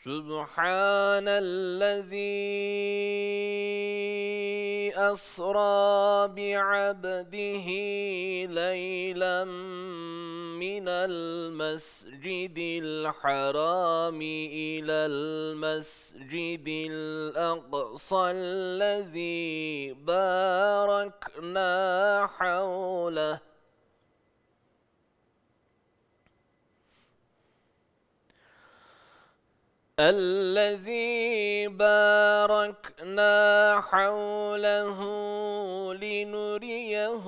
سبحان الذي أسرى بعبده ليلا من المسجد الحرام إلى المسجد الأقصى الذي باركنا حوله الذي باركنا حوله لنريه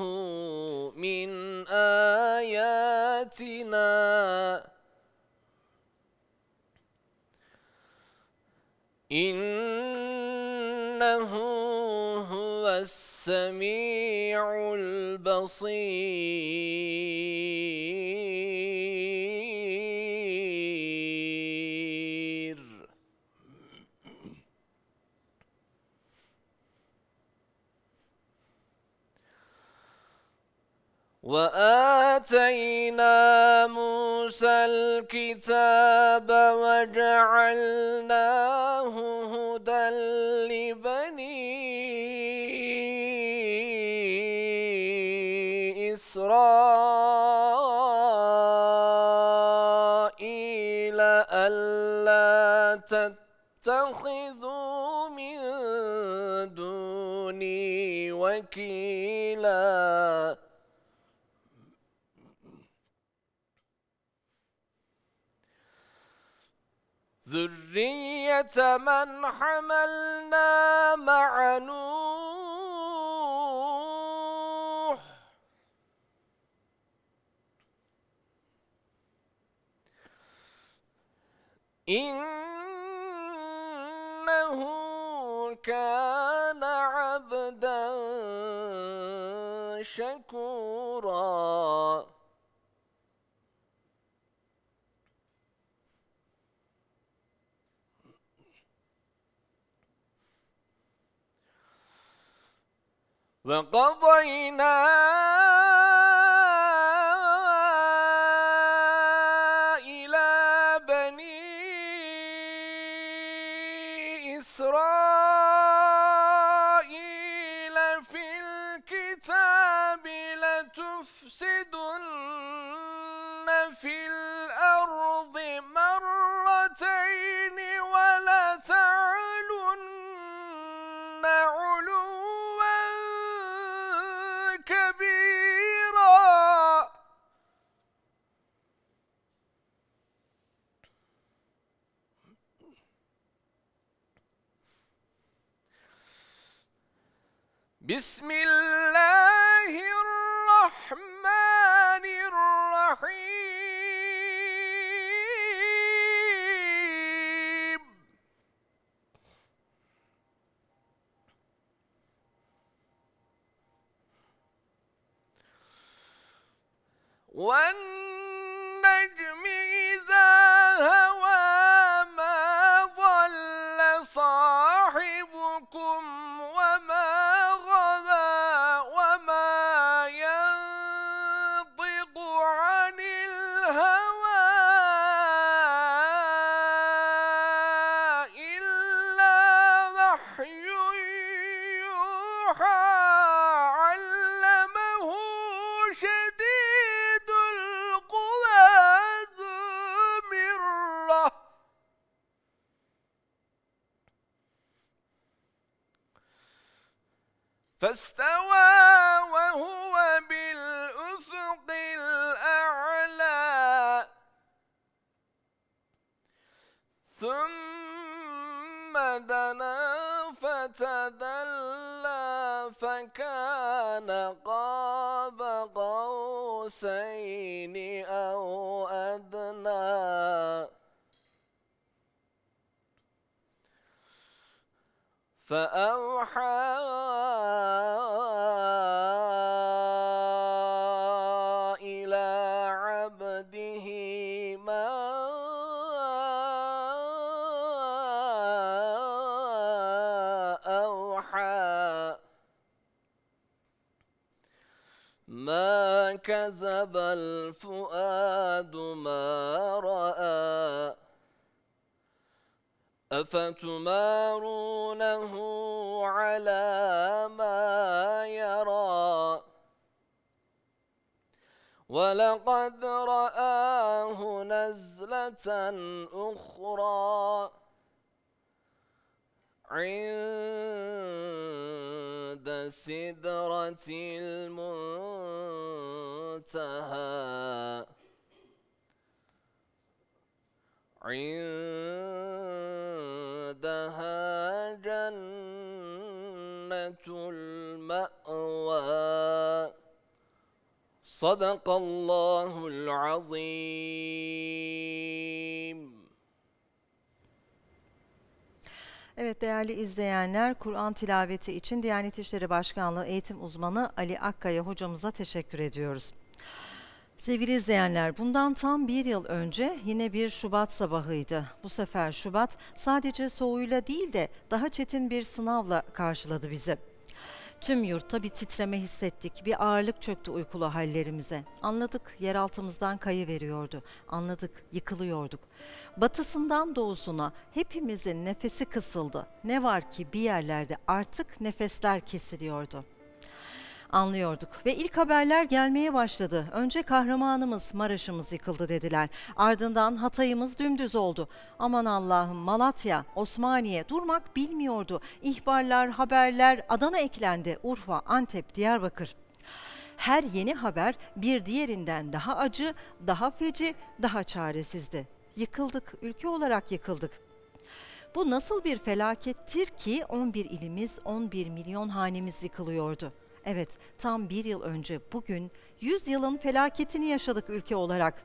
من آياتنا إنه هو السميع البصير وآتينا موسى الكتاب وجعلناه هدى لبني إسرائيل ألا تتخذوا من دوني وكيلاً ذرية من حملنا مع نوح إنه كان وقضينا إلى بني إسرائيل Bismillah. كان قاب قوسين أو أدنى فأوحى أفتمارونه على ما يرى ولقد رآه نزلة أخرى عند سدرة المنتهى عندها جنة المأوى صدق الله العظيم Evet değerli izleyenler Kur'an tilaveti için Diyanet İşleri Başkanlığı eğitim uzmanı Ali Akkaya hocamıza teşekkür ediyoruz. Sevgili izleyenler, bundan tam bir yıl önce yine bir Şubat sabahıydı. Bu sefer Şubat sadece soğuğuyla değil de daha çetin bir sınavla karşıladı bizi. Tüm yurtta bir titreme hissettik, bir ağırlık çöktü uykulu hallerimize. Anladık, yer altımızdan kayı veriyordu. Anladık, yıkılıyorduk. Batısından doğusuna hepimizin nefesi kısıldı. Ne var ki bir yerlerde artık nefesler kesiliyordu anlıyorduk. Ve ilk haberler gelmeye başladı. Önce kahramanımız Maraş'ımız yıkıldı dediler. Ardından Hatay'ımız dümdüz oldu. Aman Allah'ım Malatya, Osmaniye durmak bilmiyordu. İhbarlar, haberler Adana eklendi. Urfa, Antep, Diyarbakır her yeni haber bir diğerinden daha acı, daha feci, daha çaresizdi. Yıkıldık, ülke olarak yıkıldık. Bu nasıl bir felakettir ki 11 ilimiz, 11 milyon hanemiz yıkılıyordu. Evet, tam bir yıl önce bugün 100 yılın felaketini yaşadık ülke olarak.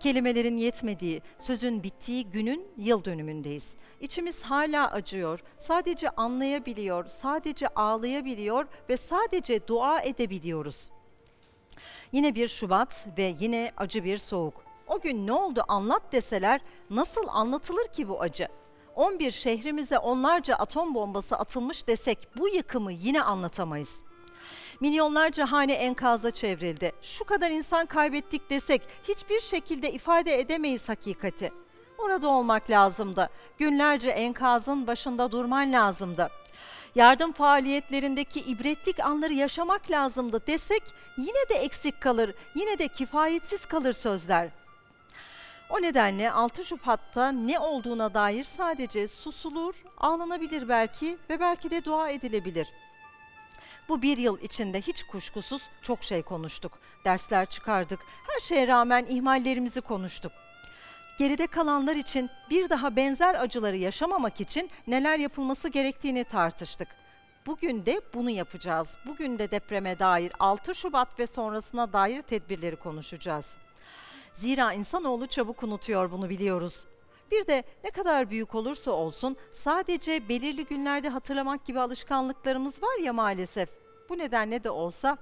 Kelimelerin yetmediği, sözün bittiği günün yıl dönümündeyiz. İçimiz hala acıyor, sadece anlayabiliyor, sadece ağlayabiliyor ve sadece dua edebiliyoruz. Yine bir Şubat ve yine acı bir soğuk. O gün ne oldu anlat deseler nasıl anlatılır ki bu acı? 11 şehrimize onlarca atom bombası atılmış desek bu yıkımı yine anlatamayız. Milyonlarca hane enkaza çevrildi. Şu kadar insan kaybettik desek hiçbir şekilde ifade edemeyiz hakikati. Orada olmak lazımdı. Günlerce enkazın başında durman lazımdı. Yardım faaliyetlerindeki ibretlik anları yaşamak lazımdı desek yine de eksik kalır, yine de kifayetsiz kalır sözler. O nedenle 6 Şubat'ta ne olduğuna dair sadece susulur, ağlanabilir belki ve belki de dua edilebilir. Bu bir yıl içinde hiç kuşkusuz çok şey konuştuk. Dersler çıkardık. Her şeye rağmen ihmallerimizi konuştuk. Geride kalanlar için bir daha benzer acıları yaşamamak için neler yapılması gerektiğini tartıştık. Bugün de bunu yapacağız. Bugün de depreme dair 6 Şubat ve sonrasına dair tedbirleri konuşacağız. Zira insanoğlu çabuk unutuyor bunu biliyoruz. Bir de ne kadar büyük olursa olsun sadece belirli günlerde hatırlamak gibi alışkanlıklarımız var ya maalesef. Bu nedenle de olsa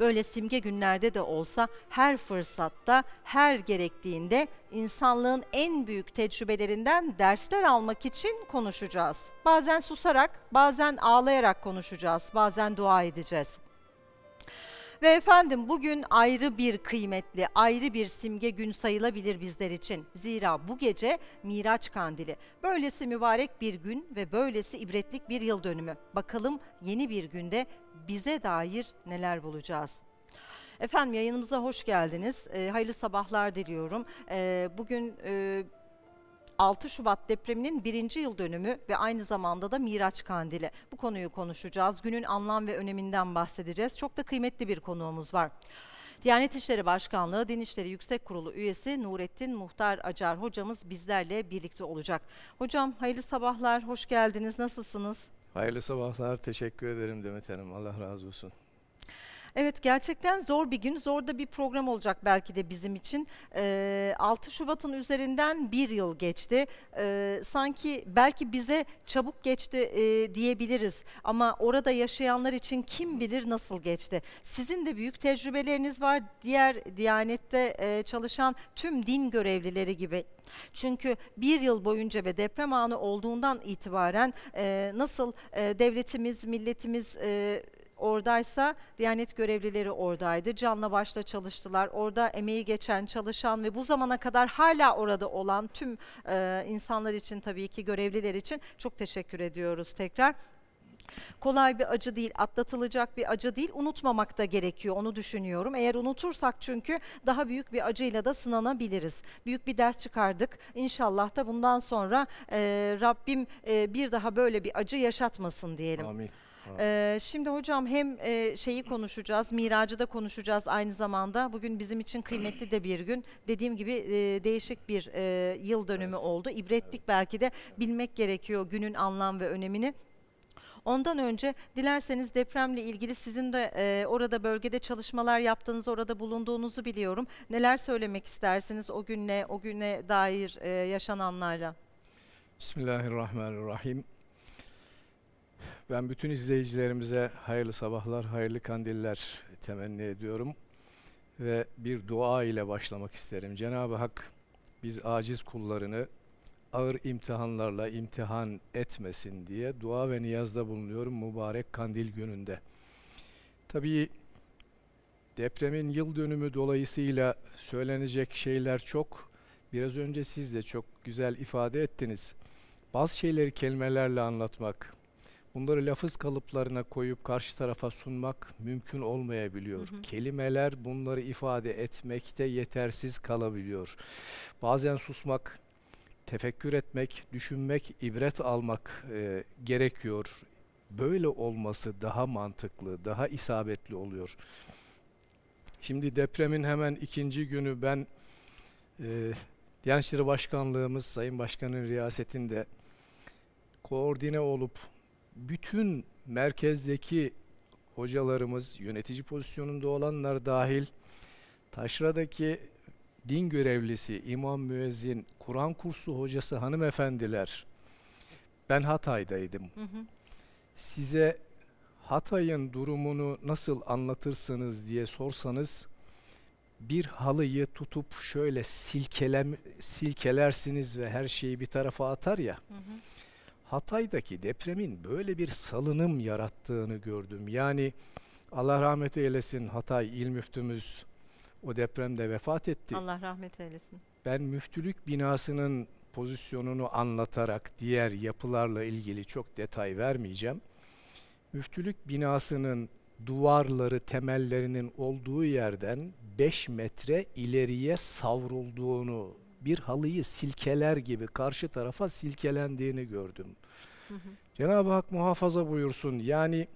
böyle simge günlerde de olsa her fırsatta, her gerektiğinde insanlığın en büyük tecrübelerinden dersler almak için konuşacağız. Bazen susarak, bazen ağlayarak konuşacağız, bazen dua edeceğiz. Ve efendim bugün ayrı bir kıymetli, ayrı bir simge gün sayılabilir bizler için. Zira bu gece Miraç Kandili. Böylesi mübarek bir gün ve böylesi ibretlik bir yıl dönümü. Bakalım yeni bir günde bize dair neler bulacağız. Efendim yayınımıza hoş geldiniz. E, hayırlı sabahlar diliyorum. E, bugün e, 6 Şubat depreminin birinci yıl dönümü ve aynı zamanda da Miraç Kandili. Bu konuyu konuşacağız. Günün anlam ve öneminden bahsedeceğiz. Çok da kıymetli bir konuğumuz var. Diyanet İşleri Başkanlığı Din İşleri Yüksek Kurulu üyesi Nurettin Muhtar Acar hocamız bizlerle birlikte olacak. Hocam hayırlı sabahlar, hoş geldiniz, nasılsınız? Hayırlı sabahlar, teşekkür ederim Demet Hanım, Allah razı olsun. Evet gerçekten zor bir gün, zor da bir program olacak belki de bizim için. E, ee, 6 Şubat'ın üzerinden bir yıl geçti. E, sanki belki bize çabuk geçti e, diyebiliriz ama orada yaşayanlar için kim bilir nasıl geçti. Sizin de büyük tecrübeleriniz var diğer Diyanet'te e, çalışan tüm din görevlileri gibi. Çünkü bir yıl boyunca ve deprem anı olduğundan itibaren e, nasıl e, devletimiz, milletimiz... E, oradaysa Diyanet görevlileri oradaydı. Canla başla çalıştılar. Orada emeği geçen, çalışan ve bu zamana kadar hala orada olan tüm e, insanlar için tabii ki görevliler için çok teşekkür ediyoruz tekrar. Kolay bir acı değil, atlatılacak bir acı değil. Unutmamak da gerekiyor onu düşünüyorum. Eğer unutursak çünkü daha büyük bir acıyla da sınanabiliriz. Büyük bir ders çıkardık. İnşallah da bundan sonra e, Rabbim e, bir daha böyle bir acı yaşatmasın diyelim. Amin. Ee, şimdi hocam hem e, şeyi konuşacağız, miracı da konuşacağız aynı zamanda. Bugün bizim için kıymetli de bir gün. Dediğim gibi e, değişik bir e, yıl dönümü evet. oldu. İbretlik evet. belki de bilmek gerekiyor günün anlam ve önemini. Ondan önce dilerseniz depremle ilgili sizin de e, orada bölgede çalışmalar yaptığınız, orada bulunduğunuzu biliyorum. Neler söylemek istersiniz o günle, o güne dair e, yaşananlarla? Bismillahirrahmanirrahim. Ben bütün izleyicilerimize hayırlı sabahlar, hayırlı kandiller temenni ediyorum. Ve bir dua ile başlamak isterim. Cenab-ı Hak biz aciz kullarını ağır imtihanlarla imtihan etmesin diye dua ve niyazda bulunuyorum mübarek kandil gününde. Tabii depremin yıl dönümü dolayısıyla söylenecek şeyler çok. Biraz önce siz de çok güzel ifade ettiniz. Bazı şeyleri kelimelerle anlatmak, Bunları lafız kalıplarına koyup karşı tarafa sunmak mümkün olmayabiliyor. Hı hı. Kelimeler bunları ifade etmekte yetersiz kalabiliyor. Bazen susmak, tefekkür etmek, düşünmek, ibret almak e, gerekiyor. Böyle olması daha mantıklı, daha isabetli oluyor. Şimdi depremin hemen ikinci günü ben e, Diyanet İşleri Başkanlığımız Sayın Başkan'ın riyasetinde koordine olup bütün merkezdeki hocalarımız, yönetici pozisyonunda olanlar dahil, taşradaki din görevlisi, imam müezzin, Kur'an kursu hocası hanımefendiler, ben Hatay'daydım. Hı hı. Size Hatay'ın durumunu nasıl anlatırsınız diye sorsanız, bir halıyı tutup şöyle silkelem, silkelersiniz ve her şeyi bir tarafa atar ya, hı hı Hatay'daki depremin böyle bir salınım yarattığını gördüm. Yani Allah rahmet eylesin Hatay il müftümüz o depremde vefat etti. Allah rahmet eylesin. Ben müftülük binasının pozisyonunu anlatarak diğer yapılarla ilgili çok detay vermeyeceğim. Müftülük binasının duvarları temellerinin olduğu yerden 5 metre ileriye savrulduğunu bir halıyı silkeler gibi karşı tarafa silkelendiğini gördüm. Cenab-ı Hak muhafaza buyursun. Yani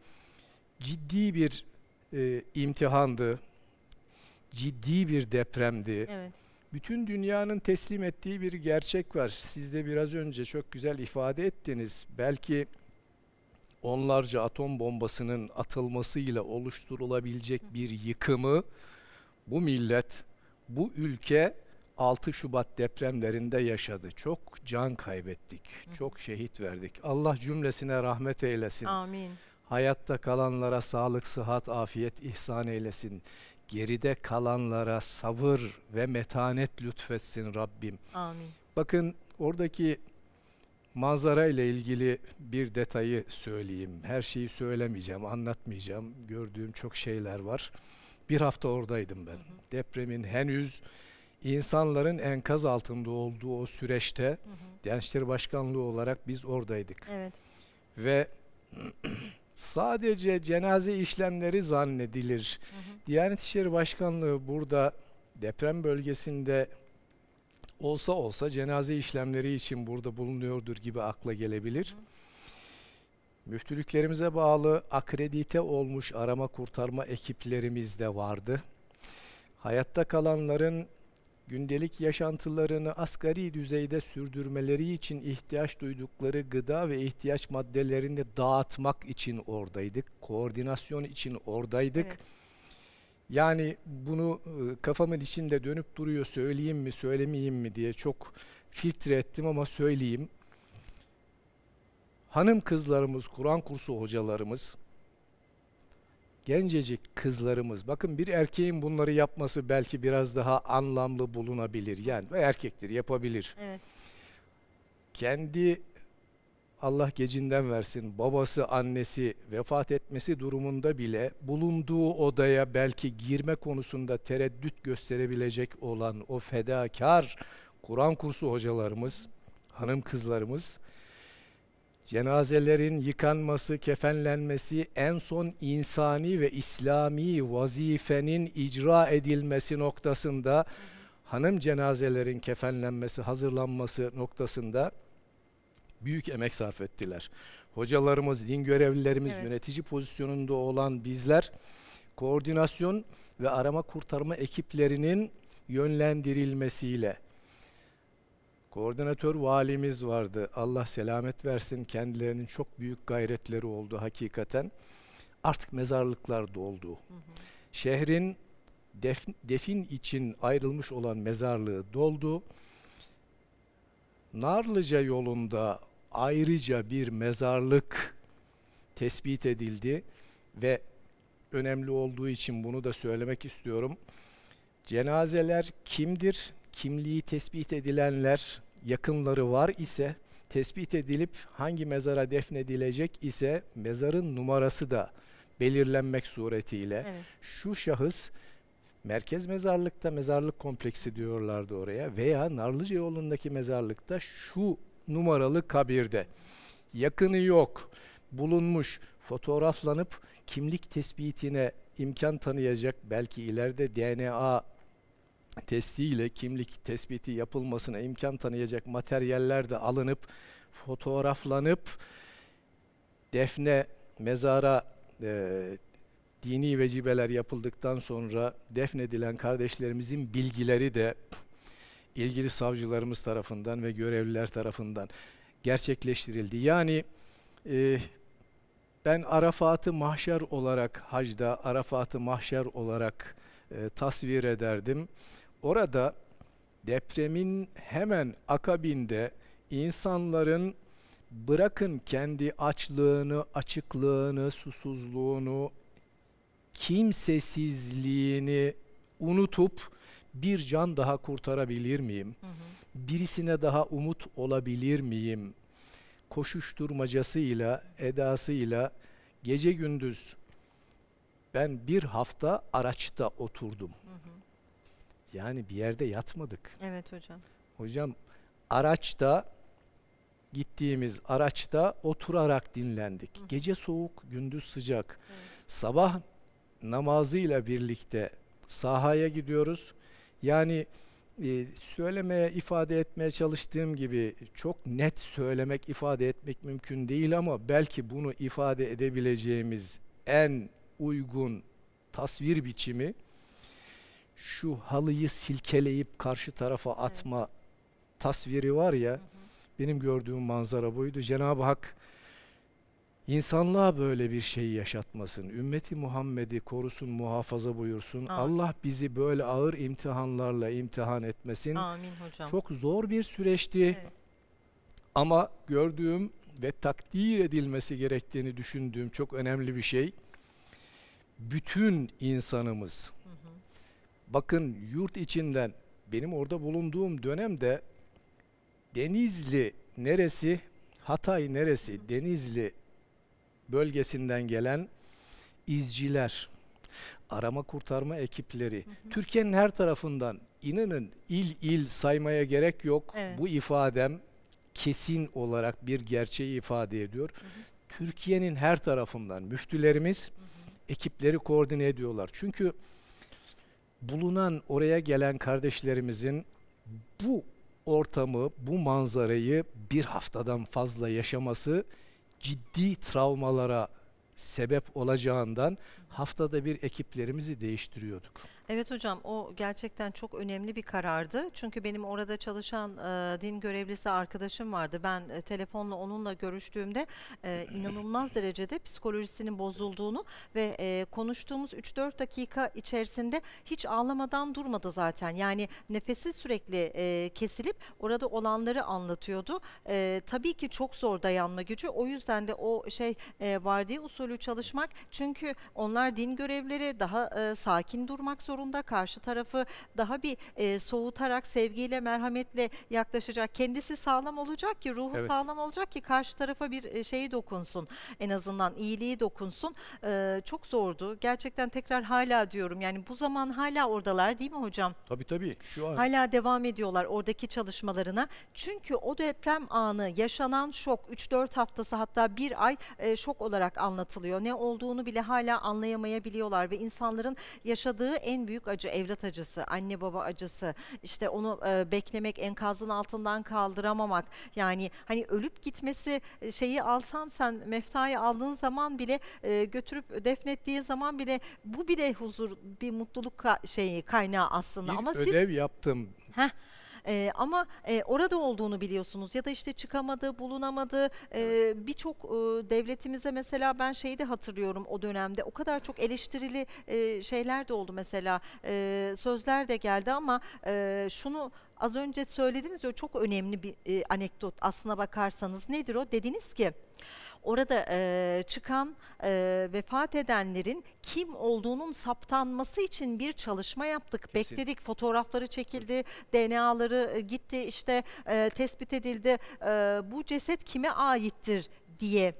ciddi bir e, imtihandı, ciddi bir depremdi. Evet. Bütün dünyanın teslim ettiği bir gerçek var. Siz de biraz önce çok güzel ifade ettiniz. Belki onlarca atom bombasının atılmasıyla oluşturulabilecek bir yıkımı bu millet, bu ülke 6 Şubat depremlerinde yaşadı. Çok can kaybettik. Hı. Çok şehit verdik. Allah cümlesine rahmet eylesin. Amin. Hayatta kalanlara sağlık, sıhhat, afiyet ihsan eylesin. Geride kalanlara sabır ve metanet lütfetsin Rabbim. Amin. Bakın oradaki manzara ile ilgili bir detayı söyleyeyim. Her şeyi söylemeyeceğim, anlatmayacağım. Gördüğüm çok şeyler var. Bir hafta oradaydım ben. Hı hı. Depremin henüz insanların enkaz altında olduğu o süreçte hı hı. Gençleri Başkanlığı olarak biz oradaydık. Evet. Ve sadece cenaze işlemleri zannedilir. Hı hı. Diyanet İşleri Başkanlığı burada deprem bölgesinde olsa olsa cenaze işlemleri için burada bulunuyordur gibi akla gelebilir. Hı. Müftülüklerimize bağlı akredite olmuş arama kurtarma ekiplerimiz de vardı. Hayatta kalanların gündelik yaşantılarını asgari düzeyde sürdürmeleri için ihtiyaç duydukları gıda ve ihtiyaç maddelerini dağıtmak için oradaydık. Koordinasyon için oradaydık. Evet. Yani bunu e, kafamın içinde dönüp duruyor söyleyeyim mi söylemeyeyim mi diye çok filtre ettim ama söyleyeyim. Hanım kızlarımız, Kur'an kursu hocalarımız gencecik kızlarımız bakın bir erkeğin bunları yapması belki biraz daha anlamlı bulunabilir. Yani erkektir yapabilir. Evet. Kendi Allah gecinden versin babası annesi vefat etmesi durumunda bile bulunduğu odaya belki girme konusunda tereddüt gösterebilecek olan o fedakar Kur'an kursu hocalarımız, hanım kızlarımız Cenazelerin yıkanması, kefenlenmesi en son insani ve İslami vazifenin icra edilmesi noktasında hanım cenazelerin kefenlenmesi, hazırlanması noktasında büyük emek sarf ettiler. Hocalarımız, din görevlilerimiz, evet. yönetici pozisyonunda olan bizler koordinasyon ve arama kurtarma ekiplerinin yönlendirilmesiyle Koordinatör valimiz vardı. Allah selamet versin. Kendilerinin çok büyük gayretleri oldu hakikaten. Artık mezarlıklar doldu. Hı hı. Şehrin def, defin için ayrılmış olan mezarlığı doldu. Narlıca yolunda ayrıca bir mezarlık tespit edildi ve önemli olduğu için bunu da söylemek istiyorum. Cenazeler kimdir? Kimliği tespit edilenler yakınları var ise tespit edilip hangi mezara defnedilecek ise mezarın numarası da belirlenmek suretiyle evet. şu şahıs merkez mezarlıkta mezarlık kompleksi diyorlardı oraya veya Narlıca yolundaki mezarlıkta şu numaralı kabirde yakını yok bulunmuş fotoğraflanıp kimlik tespitine imkan tanıyacak belki ileride DNA testiyle kimlik tespiti yapılmasına imkan tanıyacak materyaller de alınıp fotoğraflanıp defne mezara e, dini vecibeler yapıldıktan sonra defnedilen kardeşlerimizin bilgileri de ilgili savcılarımız tarafından ve görevliler tarafından gerçekleştirildi. Yani e, ben Arafat'ı mahşer olarak hacda, Arafat'ı mahşer olarak e, tasvir ederdim orada depremin hemen akabinde insanların bırakın kendi açlığını, açıklığını, susuzluğunu, kimsesizliğini unutup bir can daha kurtarabilir miyim? Hı hı. Birisine daha umut olabilir miyim? Koşuşturmacasıyla, edasıyla gece gündüz ben bir hafta araçta oturdum. Yani bir yerde yatmadık. Evet hocam. Hocam araçta gittiğimiz araçta oturarak dinlendik. Hı. Gece soğuk, gündüz sıcak. Evet. Sabah namazıyla birlikte sahaya gidiyoruz. Yani e, söylemeye, ifade etmeye çalıştığım gibi çok net söylemek, ifade etmek mümkün değil ama belki bunu ifade edebileceğimiz en uygun tasvir biçimi şu halıyı silkeleyip karşı tarafa atma evet. tasviri var ya benim gördüğüm manzara buydu. Cenab-ı Hak insanlığa böyle bir şey yaşatmasın. Ümmeti Muhammed'i korusun, muhafaza buyursun. Amin. Allah bizi böyle ağır imtihanlarla imtihan etmesin. Amin hocam. Çok zor bir süreçti. Evet. Ama gördüğüm ve takdir edilmesi gerektiğini düşündüğüm çok önemli bir şey. Bütün insanımız hı hı Bakın yurt içinden benim orada bulunduğum dönemde Denizli neresi, Hatay neresi, Denizli bölgesinden gelen izciler, arama kurtarma ekipleri, Türkiye'nin her tarafından inanın il il saymaya gerek yok. Evet. Bu ifadem kesin olarak bir gerçeği ifade ediyor. Türkiye'nin her tarafından müftülerimiz hı hı. ekipleri koordine ediyorlar. Çünkü bulunan oraya gelen kardeşlerimizin bu ortamı, bu manzarayı bir haftadan fazla yaşaması ciddi travmalara sebep olacağından haftada bir ekiplerimizi değiştiriyorduk. Evet hocam o gerçekten çok önemli bir karardı. Çünkü benim orada çalışan e, din görevlisi arkadaşım vardı. Ben e, telefonla onunla görüştüğümde e, inanılmaz derecede psikolojisinin bozulduğunu ve e, konuştuğumuz 3-4 dakika içerisinde hiç ağlamadan durmadı zaten. Yani nefesi sürekli e, kesilip orada olanları anlatıyordu. E, tabii ki çok zor dayanma gücü. O yüzden de o şey e, vardiya usulü çalışmak çünkü onlar insanlar din görevleri daha e, sakin durmak zorunda. Karşı tarafı daha bir e, soğutarak sevgiyle, merhametle yaklaşacak. Kendisi sağlam olacak ki, ruhu evet. sağlam olacak ki karşı tarafa bir e, şeyi dokunsun. En azından iyiliği dokunsun. E, çok zordu. Gerçekten tekrar hala diyorum. Yani bu zaman hala oradalar değil mi hocam? Tabii tabii. Şu an. Hala devam ediyorlar oradaki çalışmalarına. Çünkü o deprem anı, yaşanan şok 3-4 haftası hatta bir ay e, şok olarak anlatılıyor. Ne olduğunu bile hala anlayamıyorlar anlayamayabiliyorlar ve insanların yaşadığı en büyük acı evlat acısı, anne baba acısı, işte onu e, beklemek, enkazın altından kaldıramamak. Yani hani ölüp gitmesi e, şeyi alsan sen meftayı aldığın zaman bile e, götürüp defnettiğin zaman bile bu bile huzur, bir mutluluk ka şeyi kaynağı aslında. Bir Ama ödev siz... yaptım. Heh e, ama e, orada olduğunu biliyorsunuz ya da işte çıkamadı, bulunamadı. E, Birçok e, devletimize mesela ben şeyi de hatırlıyorum o dönemde. O kadar çok eleştirili e, şeyler de oldu mesela. E, sözler de geldi ama e, şunu az önce söylediniz ya çok önemli bir e, anekdot aslına bakarsanız nedir o? Dediniz ki orada e, çıkan e, vefat edenlerin kim olduğunun saptanması için bir çalışma yaptık. Kesin. Bekledik fotoğrafları çekildi, DNA'ları gitti işte e, tespit edildi. E, bu ceset kime aittir diye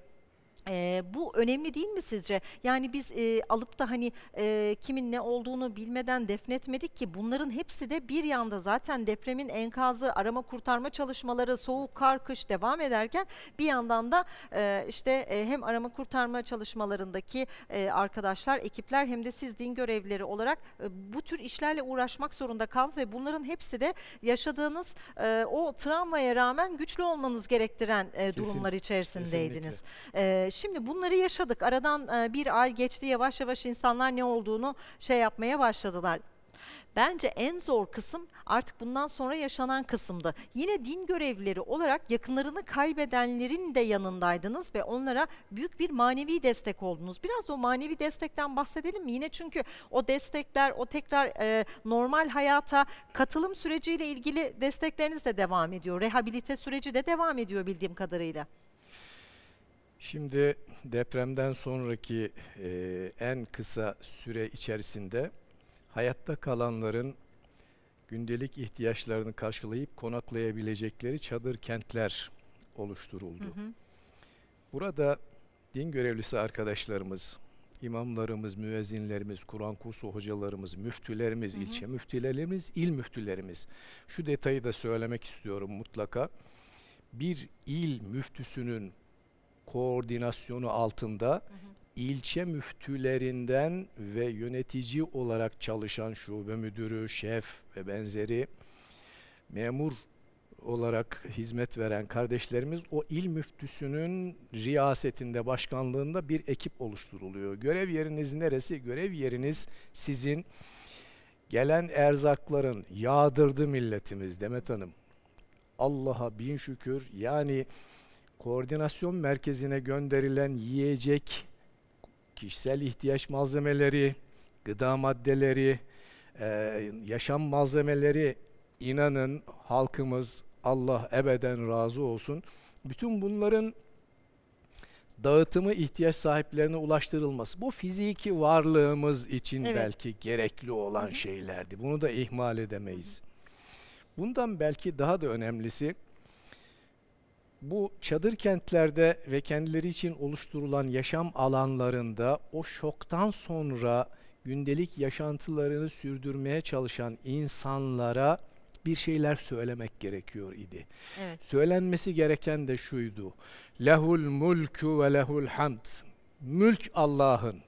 e, bu önemli değil mi sizce? Yani biz e, alıp da hani e, kimin ne olduğunu bilmeden defnetmedik ki bunların hepsi de bir yanda zaten depremin enkazı, arama kurtarma çalışmaları, soğuk kar kış devam ederken bir yandan da e, işte e, hem arama kurtarma çalışmalarındaki e, arkadaşlar, ekipler hem de siz din görevlileri olarak e, bu tür işlerle uğraşmak zorunda kaldınız ve bunların hepsi de yaşadığınız e, o travmaya rağmen güçlü olmanız gerektiren e, durumlar içerisindeydiniz. Kesinlikle. E, şimdi bunları yaşadık. Aradan e, bir ay geçti yavaş yavaş insanlar ne olduğunu şey yapmaya başladılar. Bence en zor kısım artık bundan sonra yaşanan kısımdı. Yine din görevlileri olarak yakınlarını kaybedenlerin de yanındaydınız ve onlara büyük bir manevi destek oldunuz. Biraz o manevi destekten bahsedelim mi? Yine çünkü o destekler, o tekrar e, normal hayata katılım süreciyle ilgili destekleriniz de devam ediyor. Rehabilite süreci de devam ediyor bildiğim kadarıyla. Şimdi depremden sonraki e, en kısa süre içerisinde hayatta kalanların gündelik ihtiyaçlarını karşılayıp konaklayabilecekleri çadır kentler oluşturuldu. Hı hı. Burada din görevlisi arkadaşlarımız, imamlarımız, müezzinlerimiz, Kur'an kursu hocalarımız, müftülerimiz, hı hı. ilçe müftülerimiz, il müftülerimiz. Şu detayı da söylemek istiyorum mutlaka. Bir il müftüsünün koordinasyonu altında ilçe müftülerinden ve yönetici olarak çalışan şube müdürü, şef ve benzeri memur olarak hizmet veren kardeşlerimiz o il müftüsünün riyasetinde, başkanlığında bir ekip oluşturuluyor. Görev yeriniz neresi? Görev yeriniz sizin gelen erzakların yağdırdı milletimiz Demet Hanım. Allah'a bin şükür yani koordinasyon merkezine gönderilen yiyecek, kişisel ihtiyaç malzemeleri, gıda maddeleri, e, yaşam malzemeleri inanın halkımız Allah ebeden razı olsun. Bütün bunların dağıtımı ihtiyaç sahiplerine ulaştırılması. Bu fiziki varlığımız için evet. belki gerekli olan şeylerdi. Bunu da ihmal edemeyiz. Bundan belki daha da önemlisi bu çadır kentlerde ve kendileri için oluşturulan yaşam alanlarında o şoktan sonra gündelik yaşantılarını sürdürmeye çalışan insanlara bir şeyler söylemek gerekiyor idi. Evet. Söylenmesi gereken de şuydu. Lehul mulku ve lehul hamd. Mülk Allah'ın.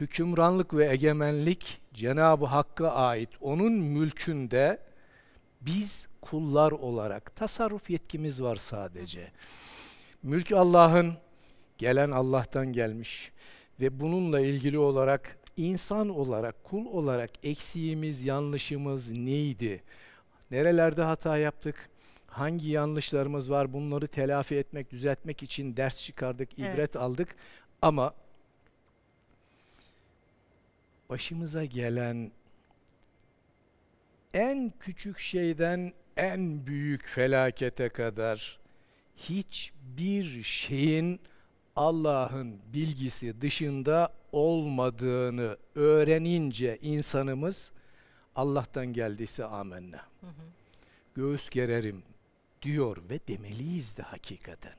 Hükümranlık ve egemenlik Cenab-ı Hakk'a ait. Onun mülkünde biz kullar olarak tasarruf yetkimiz var sadece. Mülk Allah'ın, gelen Allah'tan gelmiş ve bununla ilgili olarak insan olarak, kul olarak eksiğimiz, yanlışımız neydi? Nerelerde hata yaptık? Hangi yanlışlarımız var? Bunları telafi etmek, düzeltmek için ders çıkardık, ibret evet. aldık. Ama başımıza gelen en küçük şeyden en büyük felakete kadar hiçbir şeyin Allah'ın bilgisi dışında olmadığını öğrenince insanımız Allah'tan geldiyse amenna. Hı hı. Göğüs gererim diyor ve demeliyiz de hakikaten.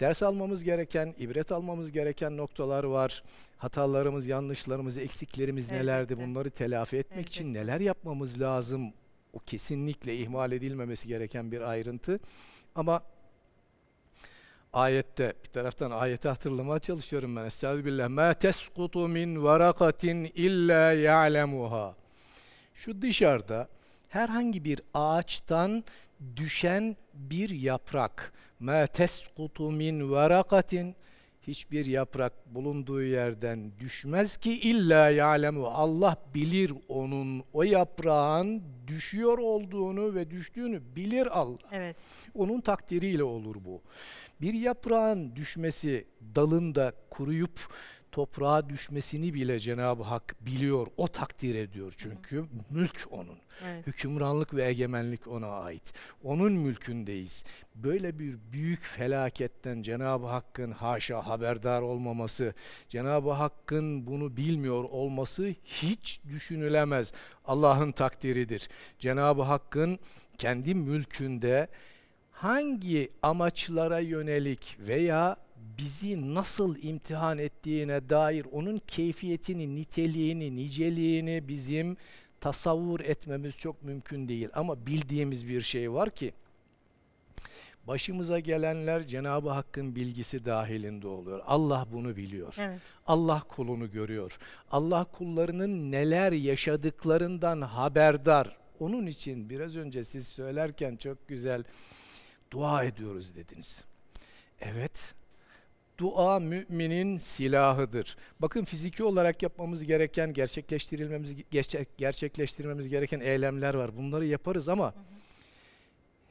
Ders almamız gereken, ibret almamız gereken noktalar var. Hatalarımız, yanlışlarımız, eksiklerimiz evet, nelerdi? Evet. Bunları telafi etmek evet. için neler yapmamız lazım? O kesinlikle ihmal edilmemesi gereken bir ayrıntı. Ama ayette bir taraftan ayeti hatırlamaya çalışıyorum ben. Estağfirullah. Ma teskutu min varakatin illa ya'lemuha. Şu dışarıda herhangi bir ağaçtan düşen bir yaprak. مَا تَسْقُطُ مِنْ وَرَقَةٍ Hiçbir yaprak bulunduğu yerden düşmez ki illa yalemu Allah bilir onun o yaprağın düşüyor olduğunu ve düştüğünü bilir Allah. Evet. Onun takdiriyle olur bu. Bir yaprağın düşmesi dalında kuruyup toprağa düşmesini bile Cenab-ı Hak biliyor. O takdir ediyor çünkü. Hı. Mülk onun. Evet. Hükümranlık ve egemenlik ona ait. Onun mülkündeyiz. Böyle bir büyük felaketten Cenab-ı Hakk'ın haşa haberdar olmaması, Cenab-ı Hakk'ın bunu bilmiyor olması hiç düşünülemez. Allah'ın takdiridir. Cenab-ı Hakk'ın kendi mülkünde hangi amaçlara yönelik veya bizi nasıl imtihan ettiğine dair onun keyfiyetini, niteliğini, niceliğini bizim tasavvur etmemiz çok mümkün değil. Ama bildiğimiz bir şey var ki başımıza gelenler Cenab-ı Hakk'ın bilgisi dahilinde oluyor. Allah bunu biliyor. Evet. Allah kulunu görüyor. Allah kullarının neler yaşadıklarından haberdar. Onun için biraz önce siz söylerken çok güzel dua ediyoruz dediniz. Evet, Dua müminin silahıdır. Bakın fiziki olarak yapmamız gereken, gerçekleştirilmemiz gerçekleştirmemiz gereken eylemler var. Bunları yaparız ama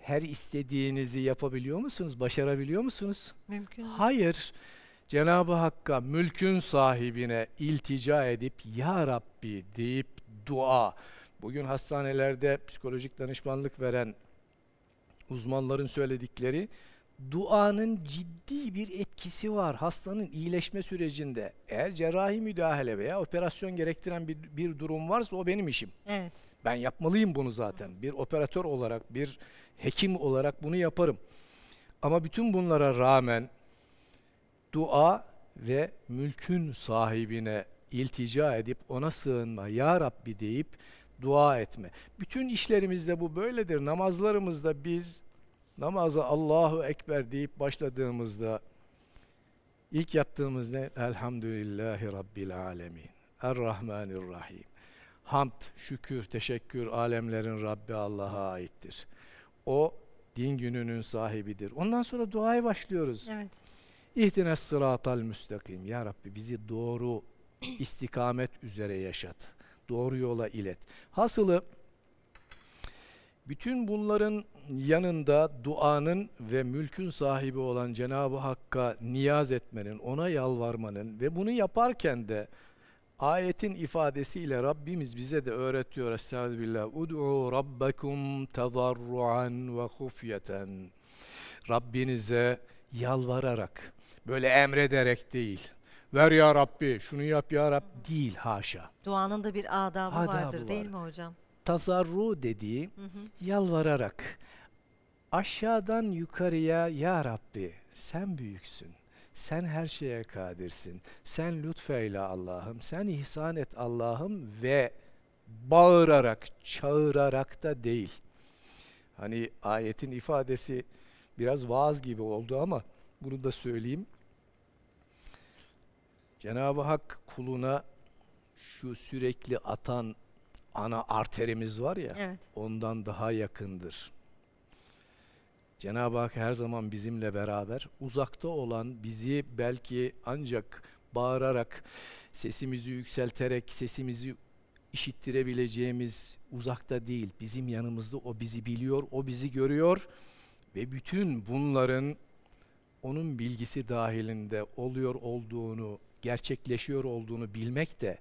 her istediğinizi yapabiliyor musunuz? Başarabiliyor musunuz? Mümkün. Hayır. Cenab-ı Hakk'a mülkün sahibine iltica edip ya Rabbi deyip dua. Bugün hastanelerde psikolojik danışmanlık veren uzmanların söyledikleri duanın ciddi bir etkisi var hastanın iyileşme sürecinde. Eğer cerrahi müdahale veya operasyon gerektiren bir, bir durum varsa o benim işim. Evet. Ben yapmalıyım bunu zaten. Bir operatör olarak, bir hekim olarak bunu yaparım. Ama bütün bunlara rağmen dua ve mülkün sahibine iltica edip ona sığınma ya Rabbi deyip dua etme. Bütün işlerimizde bu böyledir. Namazlarımızda biz namaza Allahu Ekber deyip başladığımızda ilk yaptığımız ne? Elhamdülillahi Rabbil Alemin. Errahmanirrahim. Hamd, şükür, teşekkür alemlerin Rabbi Allah'a aittir. O din gününün sahibidir. Ondan sonra duaya başlıyoruz. Evet. İhtines sıratal müstakim. Ya Rabbi bizi doğru istikamet üzere yaşat. Doğru yola ilet. Hasılı bütün bunların yanında duanın ve mülkün sahibi olan Cenab-ı Hakk'a niyaz etmenin, ona yalvarmanın ve bunu yaparken de ayetin ifadesiyle Rabbimiz bize de öğretiyor. Estağfirullah. Ud'u rabbakum tazarruan ve hufyeten. Rabbinize yalvararak, böyle emrederek değil. Ver ya Rabbi, şunu yap ya Rabbi değil haşa. Duanın da bir adabı, adabı vardır var. değil mi hocam? tazarru dediği hı hı. yalvararak aşağıdan yukarıya ya Rabbi sen büyüksün. Sen her şeye kadirsin. Sen lütfeyle Allah'ım. Sen ihsan et Allah'ım ve bağırarak, çağırarak da değil. Hani ayetin ifadesi biraz vaaz gibi oldu ama bunu da söyleyeyim. Cenab-ı Hak kuluna şu sürekli atan ana arterimiz var ya evet. ondan daha yakındır. Cenab-ı Hak her zaman bizimle beraber uzakta olan bizi belki ancak bağırarak sesimizi yükselterek sesimizi işittirebileceğimiz uzakta değil bizim yanımızda o bizi biliyor o bizi görüyor ve bütün bunların onun bilgisi dahilinde oluyor olduğunu gerçekleşiyor olduğunu bilmek de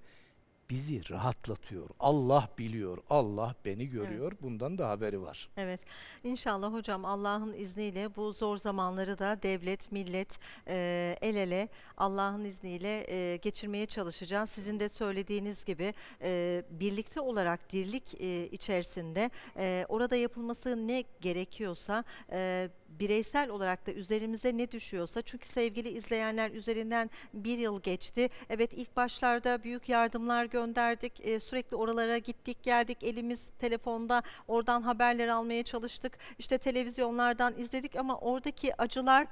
bizi rahatlatıyor. Allah biliyor, Allah beni görüyor. Evet. Bundan da haberi var. Evet. inşallah hocam Allah'ın izniyle bu zor zamanları da devlet, millet e, el ele Allah'ın izniyle e, geçirmeye çalışacağız. Sizin de söylediğiniz gibi e, birlikte olarak dirlik e, içerisinde e, orada yapılması ne gerekiyorsa e, bireysel olarak da üzerimize ne düşüyorsa çünkü sevgili izleyenler üzerinden bir yıl geçti. Evet ilk başlarda büyük yardımlar gönderdik. E, sürekli oralara gittik geldik. Elimiz telefonda oradan haberler almaya çalıştık. İşte televizyonlardan izledik ama oradaki acılar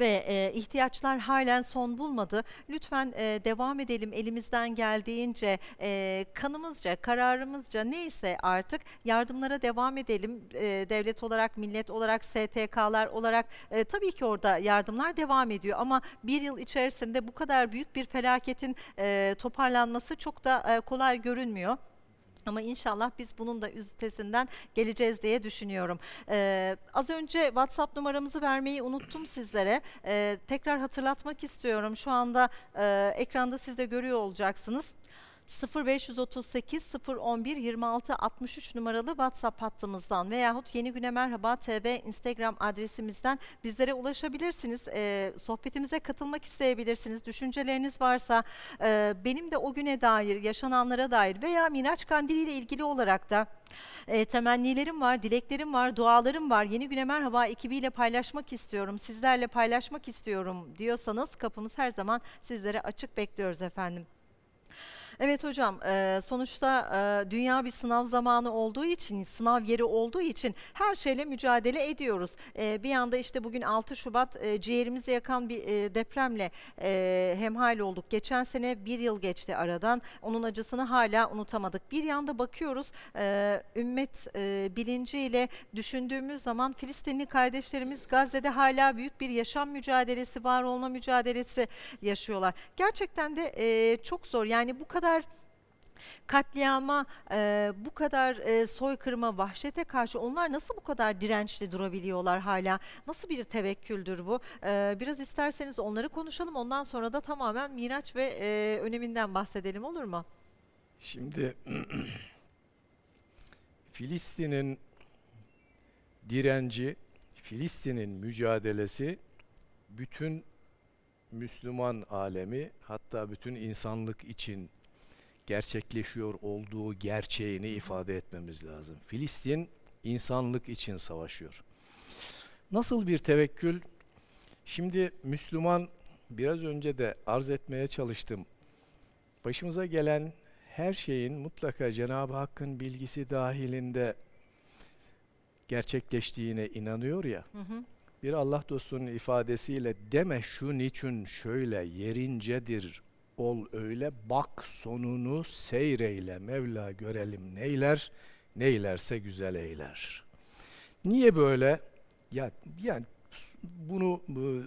ve e, ihtiyaçlar halen son bulmadı. Lütfen e, devam edelim elimizden geldiğince e, kanımızca, kararımızca neyse artık yardımlara devam edelim. E, devlet olarak, millet olarak, STK'lar firmalar olarak e, tabii ki orada yardımlar devam ediyor ama bir yıl içerisinde bu kadar büyük bir felaketin e, toparlanması çok da e, kolay görünmüyor. Ama inşallah biz bunun da üstesinden geleceğiz diye düşünüyorum. Ee, az önce WhatsApp numaramızı vermeyi unuttum sizlere. Ee, tekrar hatırlatmak istiyorum. Şu anda e, ekranda siz de görüyor olacaksınız. 0538 011 26 63 numaralı WhatsApp hattımızdan veyahut Yeni Güne Merhaba TV Instagram adresimizden bizlere ulaşabilirsiniz. E, sohbetimize katılmak isteyebilirsiniz. Düşünceleriniz varsa e, benim de o güne dair, yaşananlara dair veya Miraç Kandili ile ilgili olarak da e, temennilerim var, dileklerim var, dualarım var. Yeni Güne Merhaba ekibiyle paylaşmak istiyorum, sizlerle paylaşmak istiyorum diyorsanız kapımız her zaman sizlere açık bekliyoruz efendim. Evet hocam e, sonuçta e, dünya bir sınav zamanı olduğu için sınav yeri olduğu için her şeyle mücadele ediyoruz. E, bir yanda işte bugün 6 Şubat ciğerimizi yakan bir depremle e, hemhal olduk. Geçen sene bir yıl geçti aradan onun acısını hala unutamadık. Bir yanda bakıyoruz ümmet bilinciyle düşündüğümüz zaman Filistinli kardeşlerimiz Gazze'de hala büyük bir yaşam mücadelesi var olma mücadelesi yaşıyorlar. Gerçekten de çok zor yani bu kadar kadar katliama, e, bu kadar e, soykırıma, vahşete karşı onlar nasıl bu kadar dirençli durabiliyorlar hala? Nasıl bir tevekküldür bu? E, biraz isterseniz onları konuşalım. Ondan sonra da tamamen Miraç ve e, öneminden bahsedelim olur mu? Şimdi Filistin'in direnci, Filistin'in mücadelesi bütün Müslüman alemi hatta bütün insanlık için gerçekleşiyor olduğu gerçeğini ifade etmemiz lazım. Filistin insanlık için savaşıyor. Nasıl bir tevekkül? Şimdi Müslüman biraz önce de arz etmeye çalıştım. Başımıza gelen her şeyin mutlaka Cenab-ı Hakk'ın bilgisi dahilinde gerçekleştiğine inanıyor ya. Hı hı. Bir Allah dostunun ifadesiyle deme şu niçin şöyle yerincedir ol öyle, bak sonunu seyreyle, Mevla görelim neyler, neylerse güzel eyler. Niye böyle? Ya yani bunu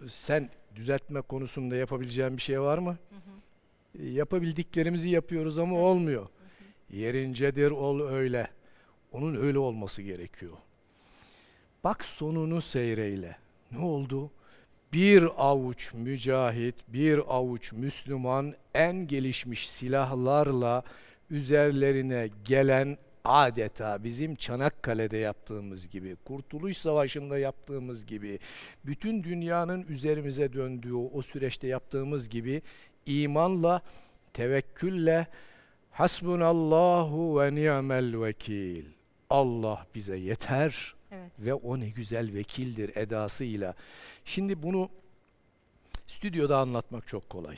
sen düzeltme konusunda yapabileceğin bir şey var mı? Hı hı. Yapabildiklerimizi yapıyoruz ama olmuyor. Hı Yerincedir ol öyle. Onun öyle olması gerekiyor. Bak sonunu seyreyle. Ne oldu? bir avuç mücahit, bir avuç Müslüman en gelişmiş silahlarla üzerlerine gelen adeta bizim Çanakkale'de yaptığımız gibi, Kurtuluş Savaşı'nda yaptığımız gibi, bütün dünyanın üzerimize döndüğü o süreçte yaptığımız gibi imanla, tevekkülle hasbunallahu ve ni'mel vekil. Allah bize yeter. Evet. Ve o ne güzel vekildir edasıyla. Şimdi bunu stüdyoda anlatmak çok kolay.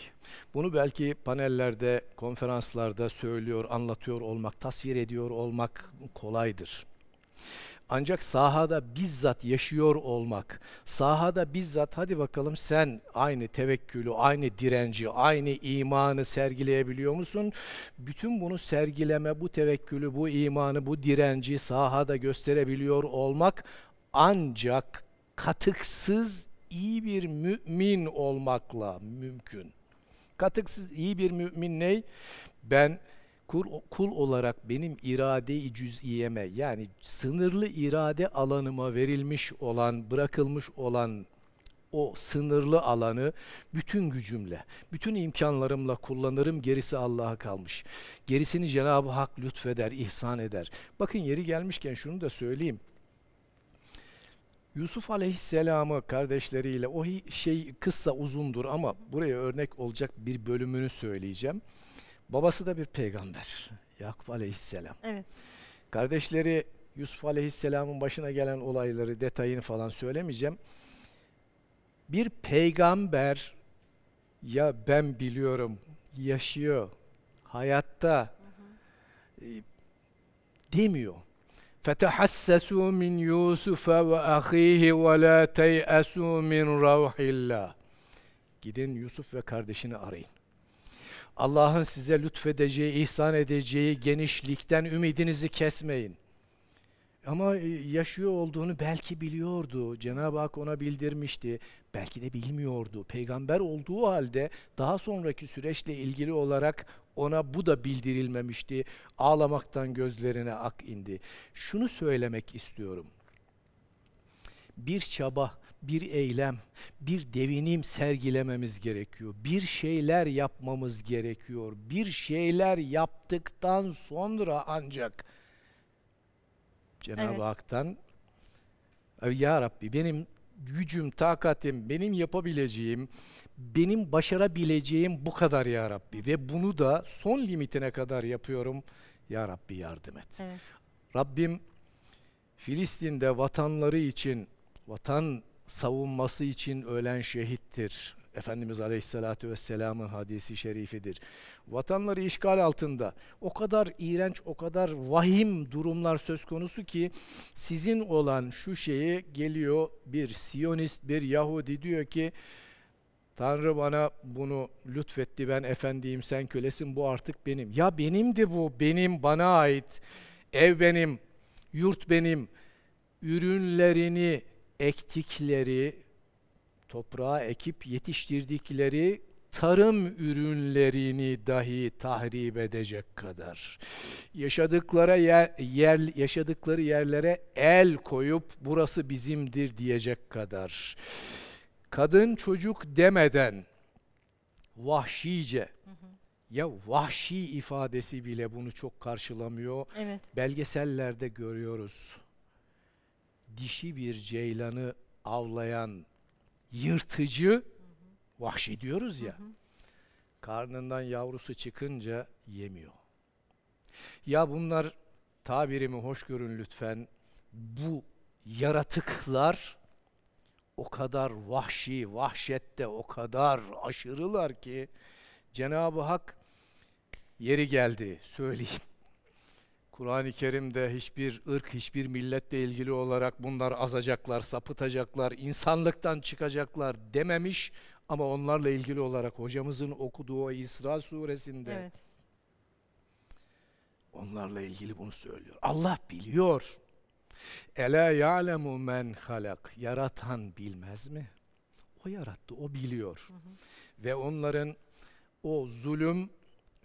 Bunu belki panellerde, konferanslarda söylüyor, anlatıyor olmak, tasvir ediyor olmak kolaydır. Ancak sahada bizzat yaşıyor olmak, sahada bizzat hadi bakalım sen aynı tevekkülü, aynı direnci, aynı imanı sergileyebiliyor musun? Bütün bunu sergileme, bu tevekkülü, bu imanı, bu direnci sahada gösterebiliyor olmak ancak katıksız iyi bir mümin olmakla mümkün. Katıksız iyi bir mümin ney? Ben kul, kul olarak benim irade-i cüz'iyeme yani sınırlı irade alanıma verilmiş olan, bırakılmış olan o sınırlı alanı bütün gücümle, bütün imkanlarımla kullanırım. Gerisi Allah'a kalmış. Gerisini Cenab-ı Hak lütfeder, ihsan eder. Bakın yeri gelmişken şunu da söyleyeyim. Yusuf Aleyhisselam'ı kardeşleriyle o şey kısa uzundur ama buraya örnek olacak bir bölümünü söyleyeceğim. Babası da bir peygamber. Yakup aleyhisselam. Evet. Kardeşleri Yusuf aleyhisselamın başına gelen olayları, detayını falan söylemeyeceğim. Bir peygamber ya ben biliyorum yaşıyor hayatta hı hı. E, demiyor. Fetahassasu min Yusuf ve ahihi ve la teyasu min ruhillah. Gidin Yusuf ve kardeşini arayın. Allah'ın size lütfedeceği, ihsan edeceği genişlikten ümidinizi kesmeyin. Ama e, yaşıyor olduğunu belki biliyordu. Cenab-ı Hak ona bildirmişti. Belki de bilmiyordu. Peygamber olduğu halde daha sonraki süreçle ilgili olarak ona bu da bildirilmemişti. Ağlamaktan gözlerine ak indi. Şunu söylemek istiyorum. Bir çaba bir eylem, bir devinim sergilememiz gerekiyor. Bir şeyler yapmamız gerekiyor. Bir şeyler yaptıktan sonra ancak Cenab-ı evet. Hak'tan Ya Rabbi benim gücüm, takatim, benim yapabileceğim, benim başarabileceğim bu kadar Ya Rabbi ve bunu da son limitine kadar yapıyorum. Ya Rabbi yardım et. Evet. Rabbim Filistin'de vatanları için, vatan savunması için ölen şehittir. Efendimiz Aleyhisselatü Vesselam'ın hadisi şerifidir. Vatanları işgal altında o kadar iğrenç, o kadar vahim durumlar söz konusu ki sizin olan şu şeye geliyor bir Siyonist, bir Yahudi diyor ki Tanrı bana bunu lütfetti ben efendiyim sen kölesin bu artık benim. Ya benimdi bu benim bana ait ev benim yurt benim ürünlerini ektikleri, toprağa ekip yetiştirdikleri tarım ürünlerini dahi tahrip edecek kadar yaşadıkları yer, yer yaşadıkları yerlere el koyup burası bizimdir diyecek kadar kadın çocuk demeden vahşice hı hı. ya vahşi ifadesi bile bunu çok karşılamıyor. Evet. Belgesellerde görüyoruz dişi bir ceylanı avlayan yırtıcı vahşi diyoruz ya. Karnından yavrusu çıkınca yemiyor. Ya bunlar tabirimi hoş görün lütfen. Bu yaratıklar o kadar vahşi, vahşette o kadar aşırılar ki Cenab-ı Hak yeri geldi söyleyeyim. Kur'an-ı Kerim'de hiçbir ırk, hiçbir milletle ilgili olarak bunlar azacaklar, sapıtacaklar, insanlıktan çıkacaklar dememiş ama onlarla ilgili olarak hocamızın okuduğu o İsra suresinde evet. onlarla ilgili bunu söylüyor. Allah biliyor. Ela ya'lemu men halak. Yaratan bilmez mi? O yarattı, o biliyor. Hı hı. Ve onların o zulüm